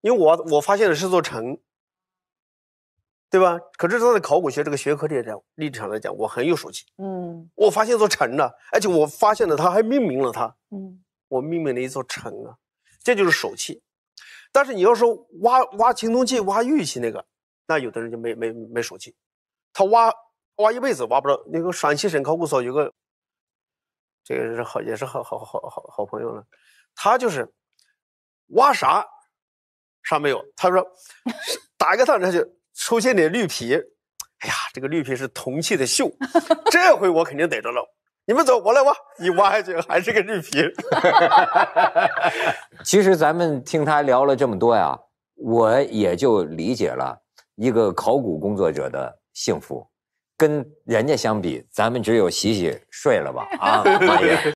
因为我我发现的是座城，对吧？可是站在考古学这个学科的讲立场来讲，我很有手气。嗯，我发现座城了，而且我发现了，他还命名了它。嗯，我命名了一座城啊，这就是手气。但是你要说挖挖青铜器、挖玉器那个，那有的人就没没没手气，他挖挖一辈子挖不着。那个陕西省考古所有个。这个是好，也是好好好好好朋友了。他就是挖啥啥没有，他说打一个探他就出现点绿皮。哎呀，这个绿皮是铜器的锈。这回我肯定逮着了。你们走，我来挖。一挖下去还是个绿皮。其实咱们听他聊了这么多呀，我也就理解了一个考古工作者的幸福。跟人家相比，咱们只有洗洗睡了吧啊，马 爷。